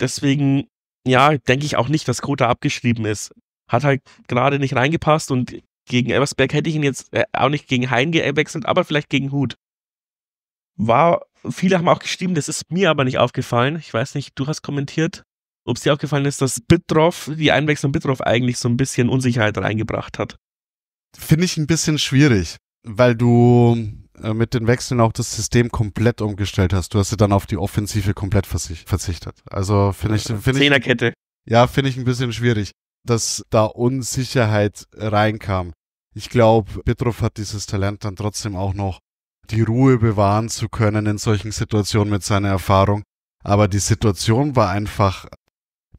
deswegen, ja, denke ich auch nicht, dass Kota abgeschrieben ist. Hat halt gerade nicht reingepasst und gegen Elversberg hätte ich ihn jetzt äh, auch nicht gegen Hein gewechselt, äh, aber vielleicht gegen Hut. War, viele haben auch geschrieben, das ist mir aber nicht aufgefallen. Ich weiß nicht, du hast kommentiert, ob es dir aufgefallen ist, dass Bitroff, die Einwechslung Bitroff eigentlich so ein bisschen Unsicherheit reingebracht hat finde ich ein bisschen schwierig, weil du äh, mit den Wechseln auch das System komplett umgestellt hast. Du hast ja dann auf die Offensive komplett verzichtet. Also finde ich, find Zehnerkette. Ich, ja, finde ich ein bisschen schwierig, dass da Unsicherheit reinkam. Ich glaube, Petrov hat dieses Talent dann trotzdem auch noch, die Ruhe bewahren zu können in solchen Situationen mit seiner Erfahrung. Aber die Situation war einfach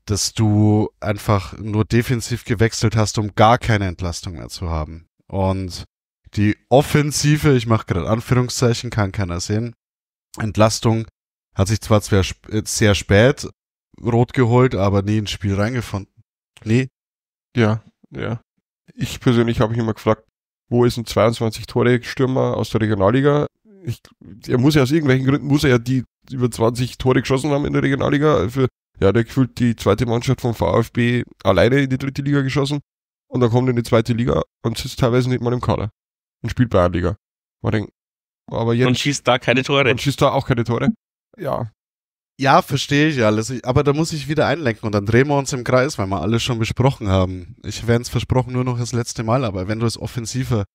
dass du einfach nur defensiv gewechselt hast, um gar keine Entlastung mehr zu haben. Und die offensive, ich mache gerade Anführungszeichen, kann keiner sehen, Entlastung hat sich zwar äh, sehr spät rot geholt, aber nie ins Spiel reingefunden. Nee. Ja, ja. Ich persönlich habe mich immer gefragt, wo ist ein 22-Tore-Stürmer aus der Regionalliga? Ich, er muss ja aus irgendwelchen Gründen, muss er ja die über 20 Tore geschossen haben in der Regionalliga. Für ja, der gefühlt die zweite Mannschaft vom VfB alleine in die dritte Liga geschossen und dann kommt er in die zweite Liga und sitzt teilweise nicht mal im Kader und spielt Bayernliga. aber jetzt. Und schießt da keine Tore. Und schießt da auch keine Tore. Ja. Ja, verstehe ich alles. Aber da muss ich wieder einlenken und dann drehen wir uns im Kreis, weil wir alles schon besprochen haben. Ich werde es versprochen nur noch das letzte Mal, aber wenn du es offensiver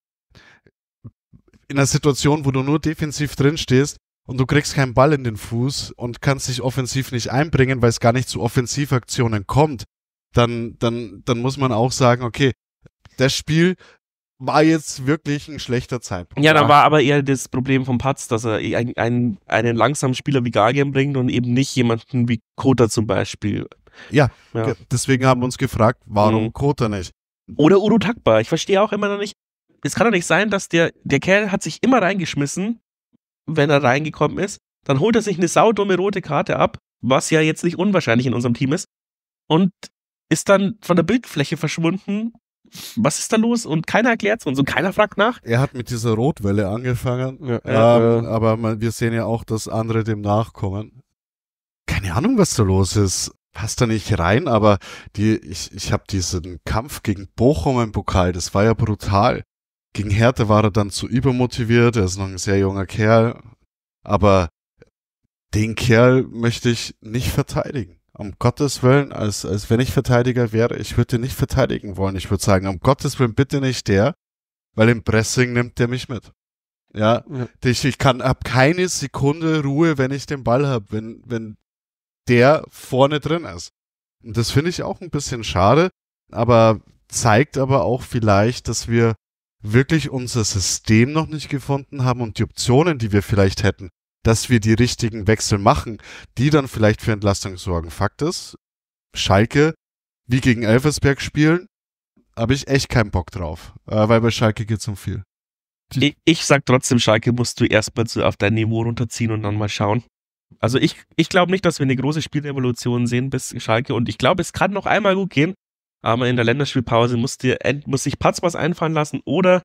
in einer Situation, wo du nur defensiv drin stehst, und du kriegst keinen Ball in den Fuß und kannst dich offensiv nicht einbringen, weil es gar nicht zu Offensivaktionen kommt, dann, dann, dann muss man auch sagen, okay, das Spiel war jetzt wirklich ein schlechter Zeitpunkt. Ja, da war aber eher das Problem vom Patz, dass er ein, ein, einen langsamen Spieler wie Guardian bringt und eben nicht jemanden wie Kota zum Beispiel. Ja, ja. deswegen haben wir uns gefragt, warum mhm. Kota nicht? Oder Uru Takba. Ich verstehe auch immer noch nicht. Es kann doch nicht sein, dass der, der Kerl hat sich immer reingeschmissen wenn er reingekommen ist. Dann holt er sich eine saudumme rote Karte ab, was ja jetzt nicht unwahrscheinlich in unserem Team ist. Und ist dann von der Bildfläche verschwunden. Was ist da los? Und keiner erklärt es uns und keiner fragt nach. Er hat mit dieser Rotwelle angefangen, ja, ähm, äh, aber man, wir sehen ja auch, dass andere dem nachkommen. Keine Ahnung, was da los ist. Passt da nicht rein, aber die, ich, ich habe diesen Kampf gegen Bochum im Pokal, das war ja brutal. Gegen Härte war er dann zu übermotiviert, er ist noch ein sehr junger Kerl, aber den Kerl möchte ich nicht verteidigen. Um Gottes Willen, als, als wenn ich Verteidiger wäre, ich würde ihn nicht verteidigen wollen. Ich würde sagen, um Gottes Willen bitte nicht der, weil im Pressing nimmt der mich mit. Ja, ja. Ich, ich kann, hab keine Sekunde Ruhe, wenn ich den Ball hab, wenn, wenn der vorne drin ist. Und das finde ich auch ein bisschen schade, aber zeigt aber auch vielleicht, dass wir wirklich unser System noch nicht gefunden haben und die Optionen, die wir vielleicht hätten, dass wir die richtigen Wechsel machen, die dann vielleicht für Entlastung sorgen. Fakt ist, Schalke, wie gegen Elversberg spielen, habe ich echt keinen Bock drauf, äh, weil bei Schalke geht es um viel. Ich, ich sag trotzdem, Schalke musst du erstmal so auf dein Niveau runterziehen und dann mal schauen. Also ich, ich glaube nicht, dass wir eine große Spielrevolution sehen bis Schalke und ich glaube, es kann noch einmal gut gehen, aber in der Länderspielpause muss, dir, muss sich Patz was einfallen lassen oder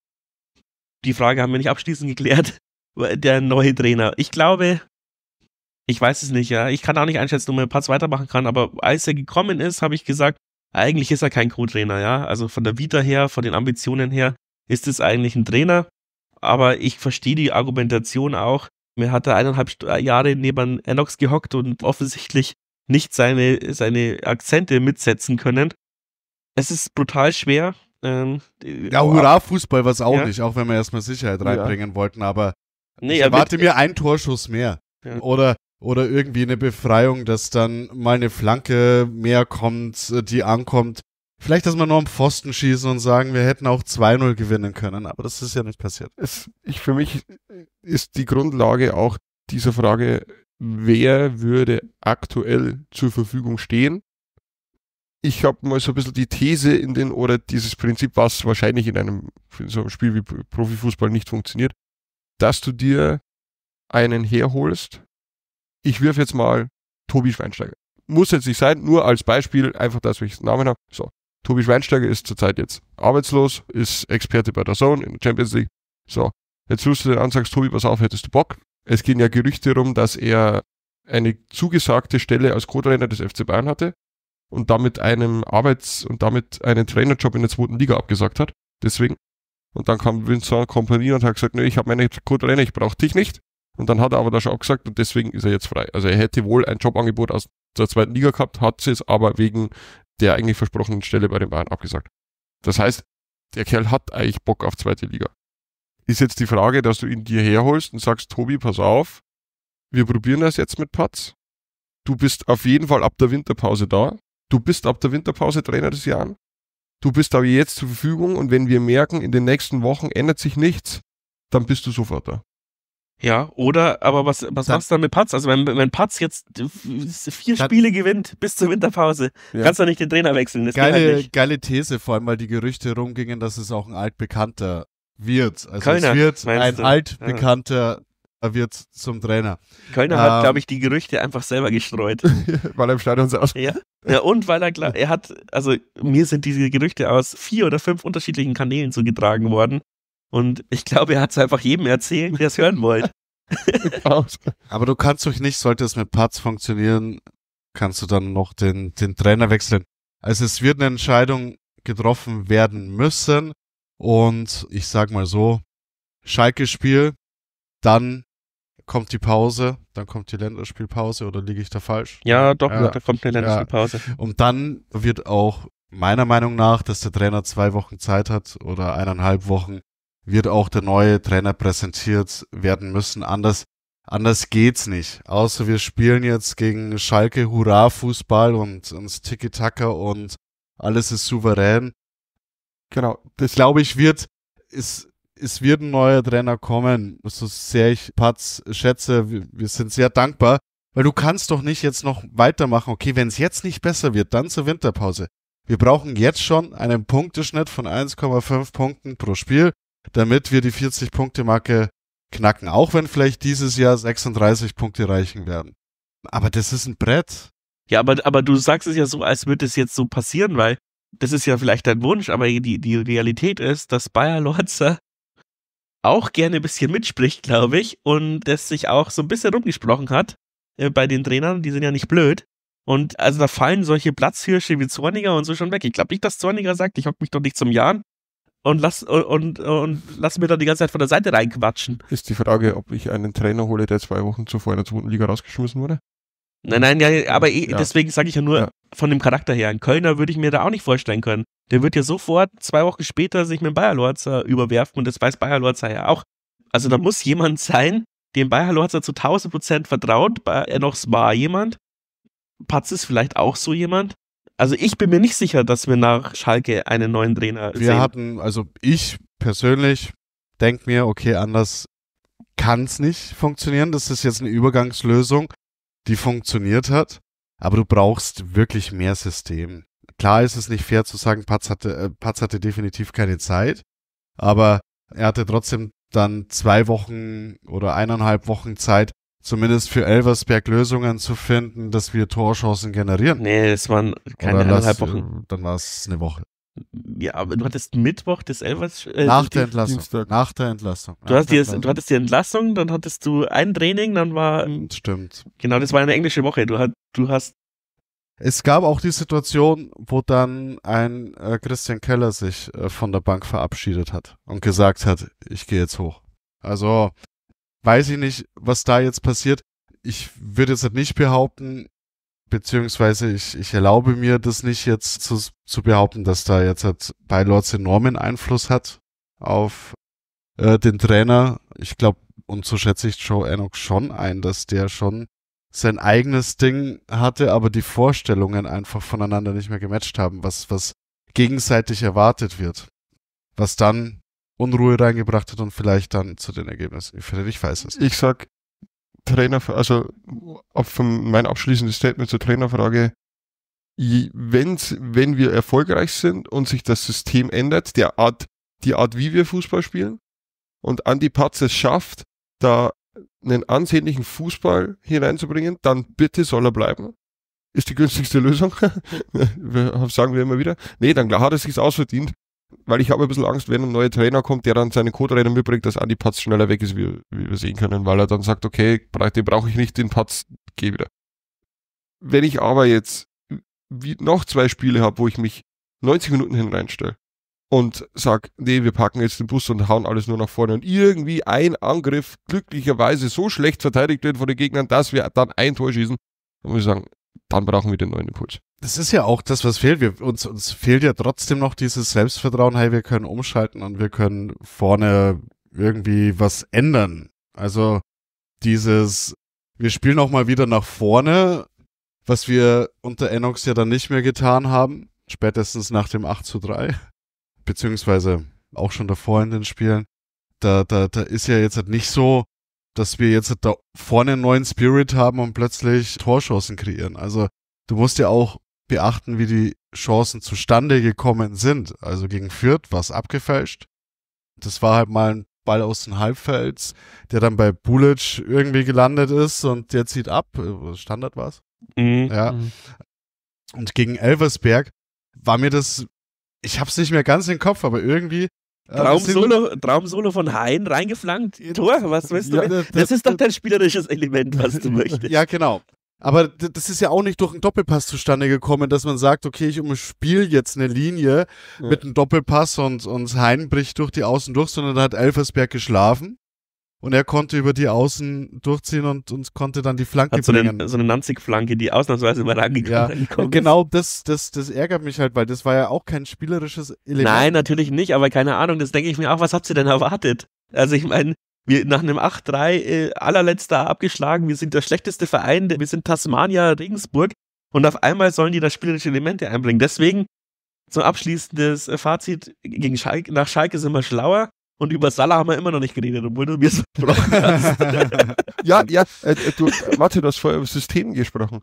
die Frage haben wir nicht abschließend geklärt, der neue Trainer. Ich glaube, ich weiß es nicht, ja. Ich kann auch nicht einschätzen, ob man Patz weitermachen kann, aber als er gekommen ist, habe ich gesagt, eigentlich ist er kein Co-Trainer, ja. Also von der Vita her, von den Ambitionen her, ist es eigentlich ein Trainer. Aber ich verstehe die Argumentation auch. Mir hat er eineinhalb äh, Jahre neben Enox gehockt und offensichtlich nicht seine, seine Akzente mitsetzen können es ist brutal schwer. Ähm, ja, Hurra-Fußball war es auch ja. nicht, auch wenn wir erstmal Sicherheit reinbringen ja. wollten, aber nee, ich erwarte mir einen Torschuss mehr. Ja. Oder, oder irgendwie eine Befreiung, dass dann mal eine Flanke mehr kommt, die ankommt. Vielleicht, dass wir noch am Pfosten schießen und sagen, wir hätten auch 2-0 gewinnen können, aber das ist ja nicht passiert. Es, ich, für mich ist die Grundlage auch dieser Frage, wer würde aktuell zur Verfügung stehen ich habe mal so ein bisschen die These in den, oder dieses Prinzip, was wahrscheinlich in einem, in so einem Spiel wie Profifußball nicht funktioniert, dass du dir einen herholst. Ich wirf jetzt mal Tobi Schweinsteiger. Muss jetzt nicht sein, nur als Beispiel, einfach, dass ich Namen habe. So. Tobi Schweinsteiger ist zurzeit jetzt arbeitslos, ist Experte bei der Zone in der Champions League. So. Jetzt rufst du den Ansatz, Tobi, pass auf, hättest du Bock? Es gehen ja Gerüchte rum, dass er eine zugesagte Stelle als Co-Trainer des FC Bayern hatte und damit einem Arbeits- und damit einen Trainerjob in der zweiten Liga abgesagt hat. Deswegen. Und dann kam Vincent Kompanie und hat gesagt, nee, ich habe meine Co-Trainer, ich brauche dich nicht. Und dann hat er aber da schon abgesagt und deswegen ist er jetzt frei. Also er hätte wohl ein Jobangebot aus der zweiten Liga gehabt, hat es aber wegen der eigentlich versprochenen Stelle bei den Bayern abgesagt. Das heißt, der Kerl hat eigentlich Bock auf zweite Liga. Ist jetzt die Frage, dass du ihn dir herholst und sagst, Tobi, pass auf, wir probieren das jetzt mit Patz. Du bist auf jeden Fall ab der Winterpause da. Du bist ab der Winterpause Trainer des Jahres. Du bist aber jetzt zur Verfügung und wenn wir merken, in den nächsten Wochen ändert sich nichts, dann bist du sofort da. Ja, oder, aber was, was dann, machst du dann mit Patz? Also, wenn, wenn Patz jetzt vier dann, Spiele gewinnt bis zur Winterpause, ja. kannst du nicht den Trainer wechseln. Das geile, halt geile These, vor allem, weil die Gerüchte rumgingen, dass es auch ein altbekannter wird. Also, Kölner, es wird ein du? altbekannter ja wird zum Trainer. Kölner ähm, hat, glaube ich, die Gerüchte einfach selber gestreut. weil er im Stadion saß. Ja. ja, und weil er er hat, also mir sind diese Gerüchte aus vier oder fünf unterschiedlichen Kanälen zugetragen worden. Und ich glaube, er hat es einfach jedem erzählt, der es hören wollte. Aber du kannst doch nicht, sollte es mit Parts funktionieren, kannst du dann noch den, den Trainer wechseln. Also es wird eine Entscheidung getroffen werden müssen. Und ich sag mal so, Schalke-Spiel, dann kommt die Pause, dann kommt die Länderspielpause oder liege ich da falsch? Ja, doch, ja. da kommt eine Länderspielpause. Ja. Und dann wird auch meiner Meinung nach, dass der Trainer zwei Wochen Zeit hat oder eineinhalb Wochen, wird auch der neue Trainer präsentiert werden müssen. Anders, anders geht's nicht. Außer wir spielen jetzt gegen Schalke Hurra-Fußball und uns Tiki-Taka und alles ist souverän. Genau. Das glaube ich wird, ist es wird ein neuer Trainer kommen. So sehr ich Patz schätze, wir, sind sehr dankbar. Weil du kannst doch nicht jetzt noch weitermachen. Okay, wenn es jetzt nicht besser wird, dann zur Winterpause. Wir brauchen jetzt schon einen Punkteschnitt von 1,5 Punkten pro Spiel, damit wir die 40-Punkte-Marke knacken. Auch wenn vielleicht dieses Jahr 36 Punkte reichen werden. Aber das ist ein Brett. Ja, aber, aber du sagst es ja so, als würde es jetzt so passieren, weil das ist ja vielleicht dein Wunsch, aber die, die Realität ist, dass Bayer Lorzer auch gerne ein bisschen mitspricht, glaube ich, und das sich auch so ein bisschen rumgesprochen hat äh, bei den Trainern, die sind ja nicht blöd. Und also da fallen solche Platzhirsche wie Zorniger und so schon weg. Ich glaube nicht, dass Zorniger sagt, ich hock mich doch nicht zum Jahren und lass, und, und, und lass mir da die ganze Zeit von der Seite reinquatschen. Ist die Frage, ob ich einen Trainer hole, der zwei Wochen zuvor in der zweiten Liga rausgeschmissen wurde? Nein, nein, ja, aber eh, ja. deswegen sage ich ja nur ja. von dem Charakter her. Ein Kölner würde ich mir da auch nicht vorstellen können. Der wird ja sofort zwei Wochen später sich mit dem Bayer Lorzer überwerfen und das weiß Bayer Lorzer ja auch. Also da muss jemand sein, dem Bayer Lorzer zu 1000 Prozent vertraut. Enochs war jemand. Patz ist vielleicht auch so jemand. Also ich bin mir nicht sicher, dass wir nach Schalke einen neuen Trainer wir sehen. Wir hatten, also ich persönlich denke mir, okay, anders kann es nicht funktionieren. Das ist jetzt eine Übergangslösung die funktioniert hat, aber du brauchst wirklich mehr System. Klar ist es nicht fair zu sagen, Patz hatte, äh, Patz hatte definitiv keine Zeit, aber er hatte trotzdem dann zwei Wochen oder eineinhalb Wochen Zeit, zumindest für Elversberg Lösungen zu finden, dass wir Torchancen generieren. Nee, es waren keine eineinhalb Wochen. Äh, dann war es eine Woche ja, aber du hattest Mittwoch des Elfers. Äh, nach der Entlassung. Dienstag. Nach der Entlassung. Du, hast die, du hattest die Entlassung, dann hattest du ein Training, dann war. Hm, stimmt. Genau, das war eine englische Woche. Du, hat, du hast. Es gab auch die Situation, wo dann ein äh, Christian Keller sich äh, von der Bank verabschiedet hat und gesagt hat, ich gehe jetzt hoch. Also weiß ich nicht, was da jetzt passiert. Ich würde jetzt nicht behaupten, beziehungsweise ich, ich erlaube mir das nicht jetzt zu, zu behaupten, dass da jetzt halt bei Lords enormen Einfluss hat auf äh, den Trainer. Ich glaube, und so schätze ich Joe Enoch schon ein, dass der schon sein eigenes Ding hatte, aber die Vorstellungen einfach voneinander nicht mehr gematcht haben, was, was gegenseitig erwartet wird. Was dann Unruhe reingebracht hat und vielleicht dann zu den Ergebnissen geführt hat. Ich weiß es. Ich sag, Trainer, also auf mein abschließendes Statement zur Trainerfrage, wenn's, wenn wir erfolgreich sind und sich das System ändert, der Art, die Art, wie wir Fußball spielen, und Andy Patz es schafft, da einen ansehnlichen Fußball hineinzubringen, dann bitte soll er bleiben. Ist die günstigste Lösung. sagen wir immer wieder. Nee, dann hat er sich's ausverdient weil ich habe ein bisschen Angst, wenn ein neuer Trainer kommt, der dann seine Co-Trainer mitbringt, dass Andi Patz schneller weg ist, wie, wie, wir sehen können, weil er dann sagt, okay, den brauche ich nicht, den Patz geh wieder. Wenn ich aber jetzt wie, noch zwei Spiele habe, wo ich mich 90 Minuten hineinstelle und sage, nee, wir packen jetzt den Bus und hauen alles nur nach vorne und irgendwie ein Angriff glücklicherweise so schlecht verteidigt wird von den Gegnern, dass wir dann ein Tor schießen, dann muss ich sagen, dann brauchen wir den neuen Impuls. Das ist ja auch das, was fehlt. Wir, uns, uns fehlt ja trotzdem noch dieses Selbstvertrauen, hey, wir können umschalten und wir können vorne irgendwie was ändern. Also dieses, wir spielen auch mal wieder nach vorne, was wir unter Enox ja dann nicht mehr getan haben, spätestens nach dem 8 zu 3, beziehungsweise auch schon davor in den Spielen. Da, da, da ist ja jetzt halt nicht so, dass wir jetzt da vorne einen neuen Spirit haben und plötzlich Torchancen kreieren. Also du musst ja auch beachten, wie die Chancen zustande gekommen sind. Also gegen Fürth war es abgefälscht. Das war halt mal ein Ball aus dem Halbfels, der dann bei Bulic irgendwie gelandet ist und der zieht ab. Äh, Standard war es. Mhm. Ja. Mhm. Und gegen Elversberg war mir das, ich habe es nicht mehr ganz im Kopf, aber irgendwie äh, Traum Solo von Hein reingeflankt. Tor, was willst du? Ja, das, das, ist doch dein spielerisches Element, was du möchtest. Ja, genau. Aber das ist ja auch nicht durch einen Doppelpass zustande gekommen, dass man sagt, okay, ich umspiele jetzt eine Linie ja. mit einem Doppelpass und, und Hein bricht durch die Außen durch, sondern da hat Elfersberg geschlafen und er konnte über die Außen durchziehen und, und konnte dann die Flanke Hat so bringen. Eine, so eine Nanzig-Flanke, die ausnahmsweise mal angekommen ja, Genau, das, das, das ärgert mich halt, weil das war ja auch kein spielerisches Element. Nein, natürlich nicht, aber keine Ahnung, das denke ich mir auch, was habt ihr denn erwartet? Also ich meine, wir nach einem 8-3 äh, allerletzter abgeschlagen, wir sind der schlechteste Verein, wir sind Tasmania, Regensburg und auf einmal sollen die da spielerische Elemente einbringen. Deswegen zum abschließendes äh, Fazit, gegen Schalke, nach Schalke sind wir schlauer, und über Salah haben wir immer noch nicht geredet, obwohl du mir es verbrochen hast. ja, ja, äh, äh du, warte, du hast vorher über System gesprochen.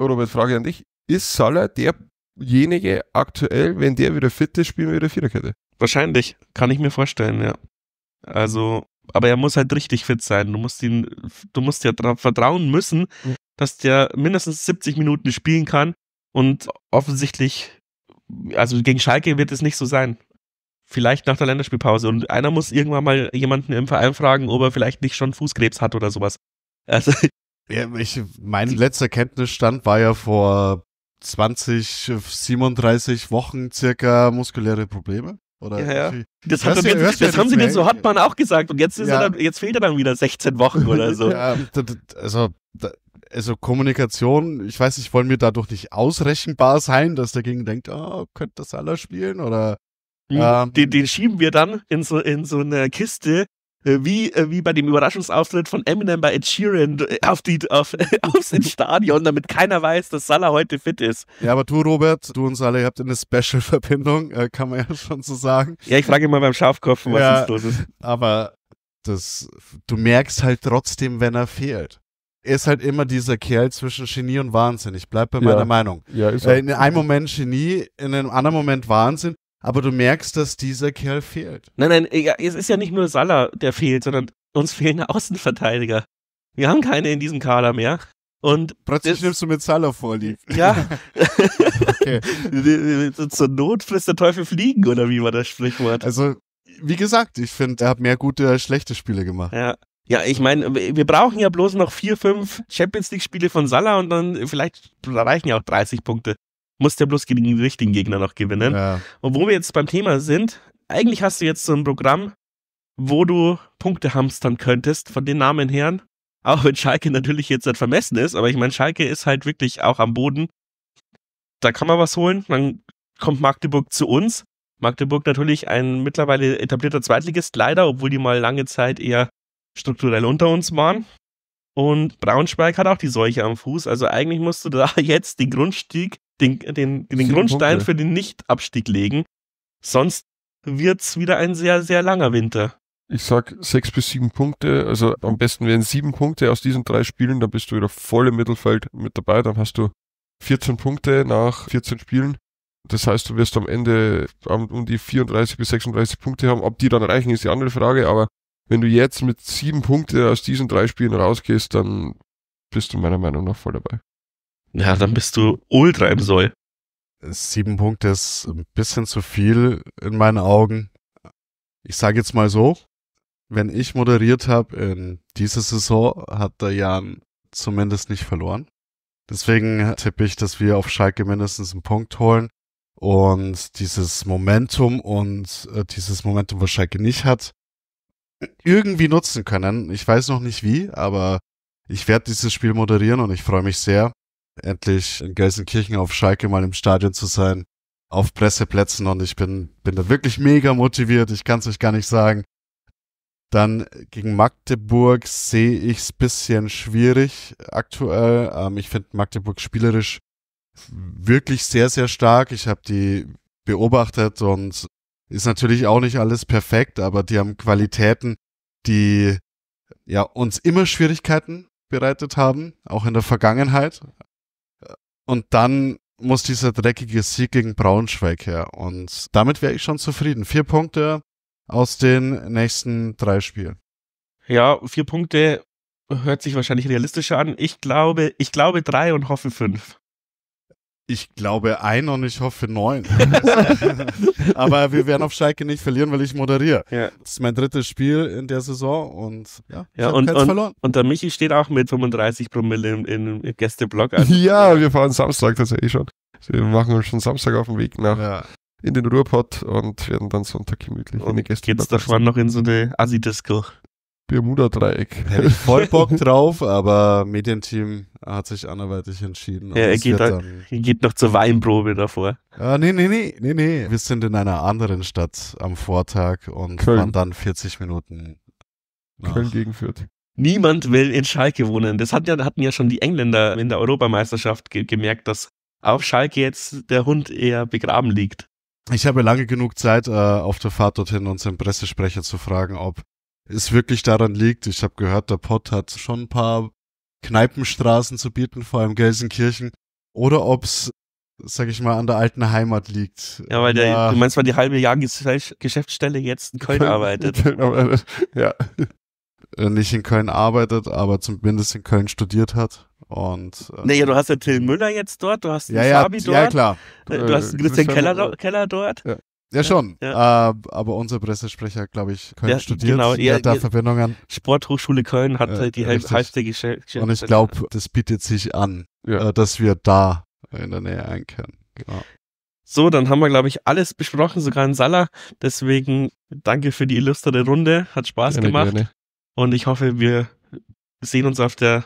Robert, Frage an dich. Ist Salah derjenige aktuell, wenn der wieder fit ist, spielen wir wieder Viererkette? Wahrscheinlich, kann ich mir vorstellen, ja. Also, aber er muss halt richtig fit sein. Du musst ihn, du musst ja darauf vertrauen müssen, dass der mindestens 70 Minuten spielen kann und offensichtlich, also gegen Schalke wird es nicht so sein vielleicht nach der Länderspielpause. Und einer muss irgendwann mal jemanden im Verein fragen, ob er vielleicht nicht schon Fußkrebs hat oder sowas. Also. Ja, ich, mein letzter Kenntnisstand war ja vor 20, 37 Wochen circa muskuläre Probleme. Oder ja, ja. Das, hörst, jetzt, hörst, das haben sie mir so Hartmann auch gesagt und jetzt, ja. dann, jetzt fehlt er dann wieder 16 Wochen oder so. ja, also, also Kommunikation, ich weiß nicht, wollen wir dadurch nicht ausrechenbar sein, dass der Gegner denkt, oh, könnte das aller spielen oder Mhm. Ähm, den, den, schieben wir dann in so, in so eine Kiste, äh, wie, äh, wie bei dem Überraschungsauftritt von Eminem bei Ed Sheeran äh, auf die, auf, aufs Stadion, damit keiner weiß, dass Salah heute fit ist. Ja, aber du, Robert, du und Salah, ihr habt eine Special-Verbindung, kann man ja schon so sagen. Ja, ich frage immer beim Schafkopf, was ja, ist los ist. Aber das, du merkst halt trotzdem, wenn er fehlt. Er ist halt immer dieser Kerl zwischen Genie und Wahnsinn. Ich bleibe bei ja. meiner Meinung. Ja, in einem Moment Genie, in einem anderen Moment Wahnsinn aber du merkst, dass dieser Kerl fehlt. Nein, nein, es ist ja nicht nur Salah, der fehlt, sondern uns fehlen Außenverteidiger. Wir haben keine in diesem Kader mehr. Und Plötzlich nimmst du mit Salah vorlieb. Ja. okay. Zur Not frisst der Teufel fliegen, oder wie war das Sprichwort? Also, wie gesagt, ich finde, er hat mehr gute als schlechte Spiele gemacht. Ja. Ja, ich meine, wir brauchen ja bloß noch vier, fünf Champions League-Spiele von Salah und dann vielleicht reichen ja auch 30 Punkte. Muss der bloß gegen den richtigen Gegner noch gewinnen. Ja. Und wo wir jetzt beim Thema sind, eigentlich hast du jetzt so ein Programm, wo du Punkte hamstern könntest von den Namen her. Auch wenn Schalke natürlich jetzt nicht vermessen ist, aber ich meine, Schalke ist halt wirklich auch am Boden. Da kann man was holen. Dann kommt Magdeburg zu uns. Magdeburg natürlich ein mittlerweile etablierter Zweitligist, leider, obwohl die mal lange Zeit eher strukturell unter uns waren. Und Braunschweig hat auch die Seuche am Fuß. Also eigentlich musst du da jetzt den Grundstieg den, den, den Grundstein Punkte. für den Nicht-Abstieg legen. Sonst wird es wieder ein sehr, sehr langer Winter. Ich sag sechs bis sieben Punkte, also am besten wären sieben Punkte aus diesen drei Spielen, dann bist du wieder voll im Mittelfeld mit dabei, dann hast du 14 Punkte nach 14 Spielen. Das heißt, du wirst am Ende um die 34 bis 36 Punkte haben. Ob die dann reichen, ist die andere Frage, aber wenn du jetzt mit sieben Punkte aus diesen drei Spielen rausgehst, dann bist du meiner Meinung nach voll dabei. Ja, dann bist du ultra im Soll. Sieben Punkte ist ein bisschen zu viel in meinen Augen. Ich sage jetzt mal so, wenn ich moderiert habe in dieser Saison, hat der Jan zumindest nicht verloren. Deswegen tippe ich, dass wir auf Schalke mindestens einen Punkt holen und dieses Momentum und äh, dieses Momentum, was Schalke nicht hat, irgendwie nutzen können. Ich weiß noch nicht wie, aber ich werde dieses Spiel moderieren und ich freue mich sehr endlich in Gelsenkirchen auf Schalke mal im Stadion zu sein, auf Presseplätzen und ich bin, bin da wirklich mega motiviert, ich kann es euch gar nicht sagen. Dann gegen Magdeburg sehe ich es ein bisschen schwierig aktuell. Ähm, ich finde Magdeburg spielerisch wirklich sehr, sehr stark. Ich habe die beobachtet und ist natürlich auch nicht alles perfekt, aber die haben Qualitäten, die ja uns immer Schwierigkeiten bereitet haben, auch in der Vergangenheit. Und dann muss dieser dreckige Sieg gegen Braunschweig her. Und damit wäre ich schon zufrieden. Vier Punkte aus den nächsten drei Spielen. Ja, vier Punkte hört sich wahrscheinlich realistischer an. Ich glaube, ich glaube drei und hoffe fünf. Ich glaube ein und ich hoffe neun. Aber wir werden auf Schalke nicht verlieren, weil ich moderiere. Ja. Das ist mein drittes Spiel in der Saison und ja, ja und, und, verloren. Und der Michi steht auch mit 35 Promille im, im Gästeblock an. Also ja, wir fahren Samstag tatsächlich eh schon. Wir machen uns schon Samstag auf den Weg nach ja. in den Ruhrpott und werden dann Sonntag gemütlich und in den Gästeblock. Geht's da davon noch in so eine Assi-Disco? Bermuda-Dreieck. Hätte ich voll Bock drauf, aber Medienteam hat sich anderweitig entschieden. Ja, er geht, auch, geht, noch zur Weinprobe davor. Ah, nee, nee, nee, nee, nee. Wir sind in einer anderen Stadt am Vortag und Köln. dann 40 Minuten. Nach. Köln gegen Fürth. Niemand will in Schalke wohnen. Das hat ja, hatten ja schon die Engländer in der Europameisterschaft ge gemerkt, dass auf Schalke jetzt der Hund eher begraben liegt. Ich habe lange genug Zeit äh, auf der Fahrt dorthin, unseren Pressesprecher zu fragen, ob es wirklich daran liegt. Ich habe gehört, der Pott hat schon ein paar Kneipenstraßen zu bieten, vor allem Gelsenkirchen. Oder ob's sag ich mal, an der alten Heimat liegt. Ja, weil der, ja. du meinst, weil die halbe Jahr Geschäftsstelle jetzt in Köln arbeitet. ja. Äh, nicht in Köln arbeitet, aber zumindest in Köln studiert hat. Und, äh, naja, du hast ja Till Müller jetzt dort, du hast den ja, Fabi ja, dort. Ja, klar. Äh, du hast äh, Christian Keller, Keller dort. Ja. Ja, schon. Ja. Äh, aber unser Pressesprecher, glaube ich, Köln ja, studiert. Genau, er, hat da Verbindungen. Sporthochschule Köln hat äh, halt die Hälfte Geschäfte. Und ich glaube, das bietet sich an, ja. äh, dass wir da in der Nähe einkehren. Genau. So, dann haben wir, glaube ich, alles besprochen, sogar in Salah. Deswegen danke für die illustre Runde. Hat Spaß gerne, gemacht. Gerne. Und ich hoffe, wir sehen uns auf der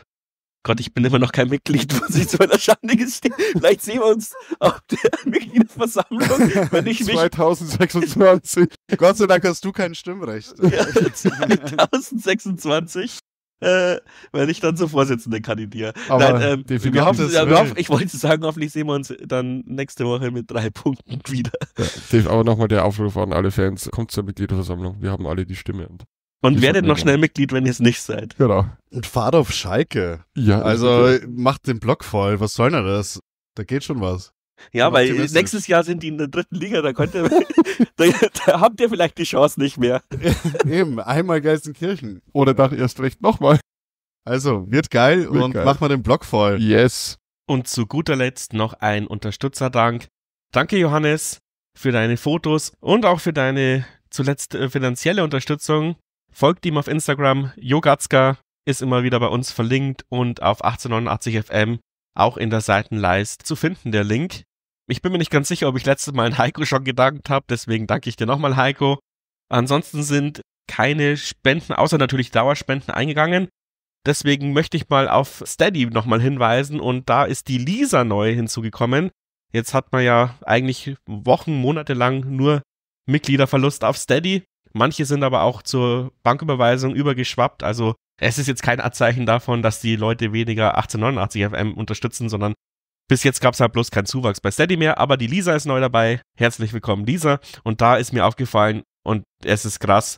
Gott, ich bin immer noch kein Mitglied, muss ich zu meiner Schande gestehen. Vielleicht sehen wir uns auf der Mitgliederversammlung, wenn ich 2026. Gott sei Dank hast du kein Stimmrecht. 2026. Äh, wenn ich dann zur Vorsitzenden kandidiere. Aber Nein, ähm, wir hoffen, ja, wir hoffen, ich wollte sagen, hoffentlich sehen wir uns dann nächste Woche mit drei Punkten wieder. Ja, Dave, aber nochmal der Aufruf an alle Fans, kommt zur Mitgliederversammlung, wir haben alle die Stimme. Und ich werdet noch schnell Mitglied, wenn ihr es nicht seid. Genau. Und fahrt auf Schalke. Ja. Also macht den Block voll. Was soll denn das? Da geht schon was. Ja, weil nächstes Jahr sind die in der dritten Liga, da könnt ihr, da, da, habt ihr vielleicht die Chance nicht mehr. Eben, einmal Geistenkirchen. Oder dann erst recht nochmal. Also, wird geil wird und geil. machen wir den Block voll. Yes. Und zu guter Letzt noch ein Unterstützerdank. Danke, Johannes, für deine Fotos und auch für deine zuletzt äh, finanzielle Unterstützung. Folgt ihm auf Instagram. Jogatzka ist immer wieder bei uns verlinkt und auf 1889fm auch in der Seitenleiste zu finden, der Link. Ich bin mir nicht ganz sicher, ob ich letztes Mal an Heiko schon gedankt habe, deswegen danke ich dir nochmal, Heiko. Ansonsten sind keine Spenden, außer natürlich Dauerspenden eingegangen. Deswegen möchte ich mal auf Steady nochmal hinweisen und da ist die Lisa neu hinzugekommen. Jetzt hat man ja eigentlich Wochen, Monate lang nur Mitgliederverlust auf Steady Manche sind aber auch zur Banküberweisung übergeschwappt. Also es ist jetzt kein Abzeichen davon, dass die Leute weniger 1889 FM unterstützen, sondern bis jetzt gab es halt bloß keinen Zuwachs bei Steady mehr. Aber die Lisa ist neu dabei. Herzlich willkommen, Lisa. Und da ist mir aufgefallen, und es ist krass,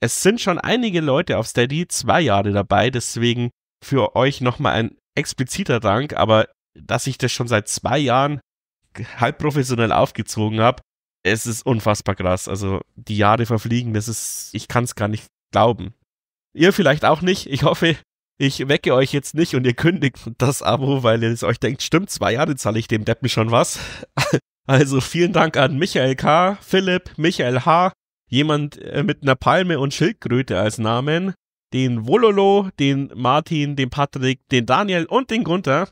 es sind schon einige Leute auf Steady zwei Jahre dabei. Deswegen für euch nochmal ein expliziter Dank. Aber dass ich das schon seit zwei Jahren halb professionell aufgezogen habe, es ist unfassbar krass. Also die Jahre verfliegen, das ist, ich kann es gar nicht glauben. Ihr vielleicht auch nicht. Ich hoffe, ich wecke euch jetzt nicht und ihr kündigt das Abo, weil ihr euch denkt, stimmt, zwei Jahre zahle ich dem Deppen schon was. Also vielen Dank an Michael K., Philipp, Michael H., jemand äh, mit einer Palme und Schildkröte als Namen, den Wololo, den Martin, den Patrick, den Daniel und den Gunther.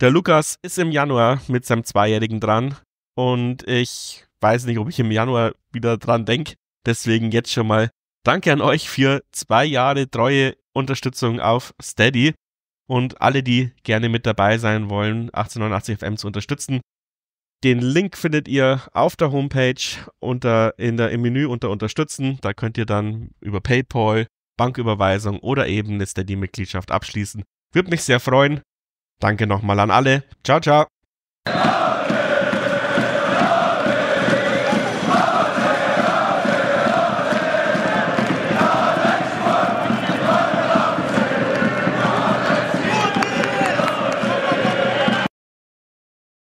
Der Lukas ist im Januar mit seinem Zweijährigen dran und ich weiß nicht, ob ich im Januar wieder dran denke. Deswegen jetzt schon mal danke an euch für zwei Jahre treue Unterstützung auf Steady und alle, die gerne mit dabei sein wollen, 1889 FM zu unterstützen. Den Link findet ihr auf der Homepage unter, in der, im Menü unter Unterstützen. Da könnt ihr dann über PayPal, Banküberweisung oder eben eine Steady-Mitgliedschaft abschließen. Würde mich sehr freuen. Danke nochmal an alle. Ciao, ciao.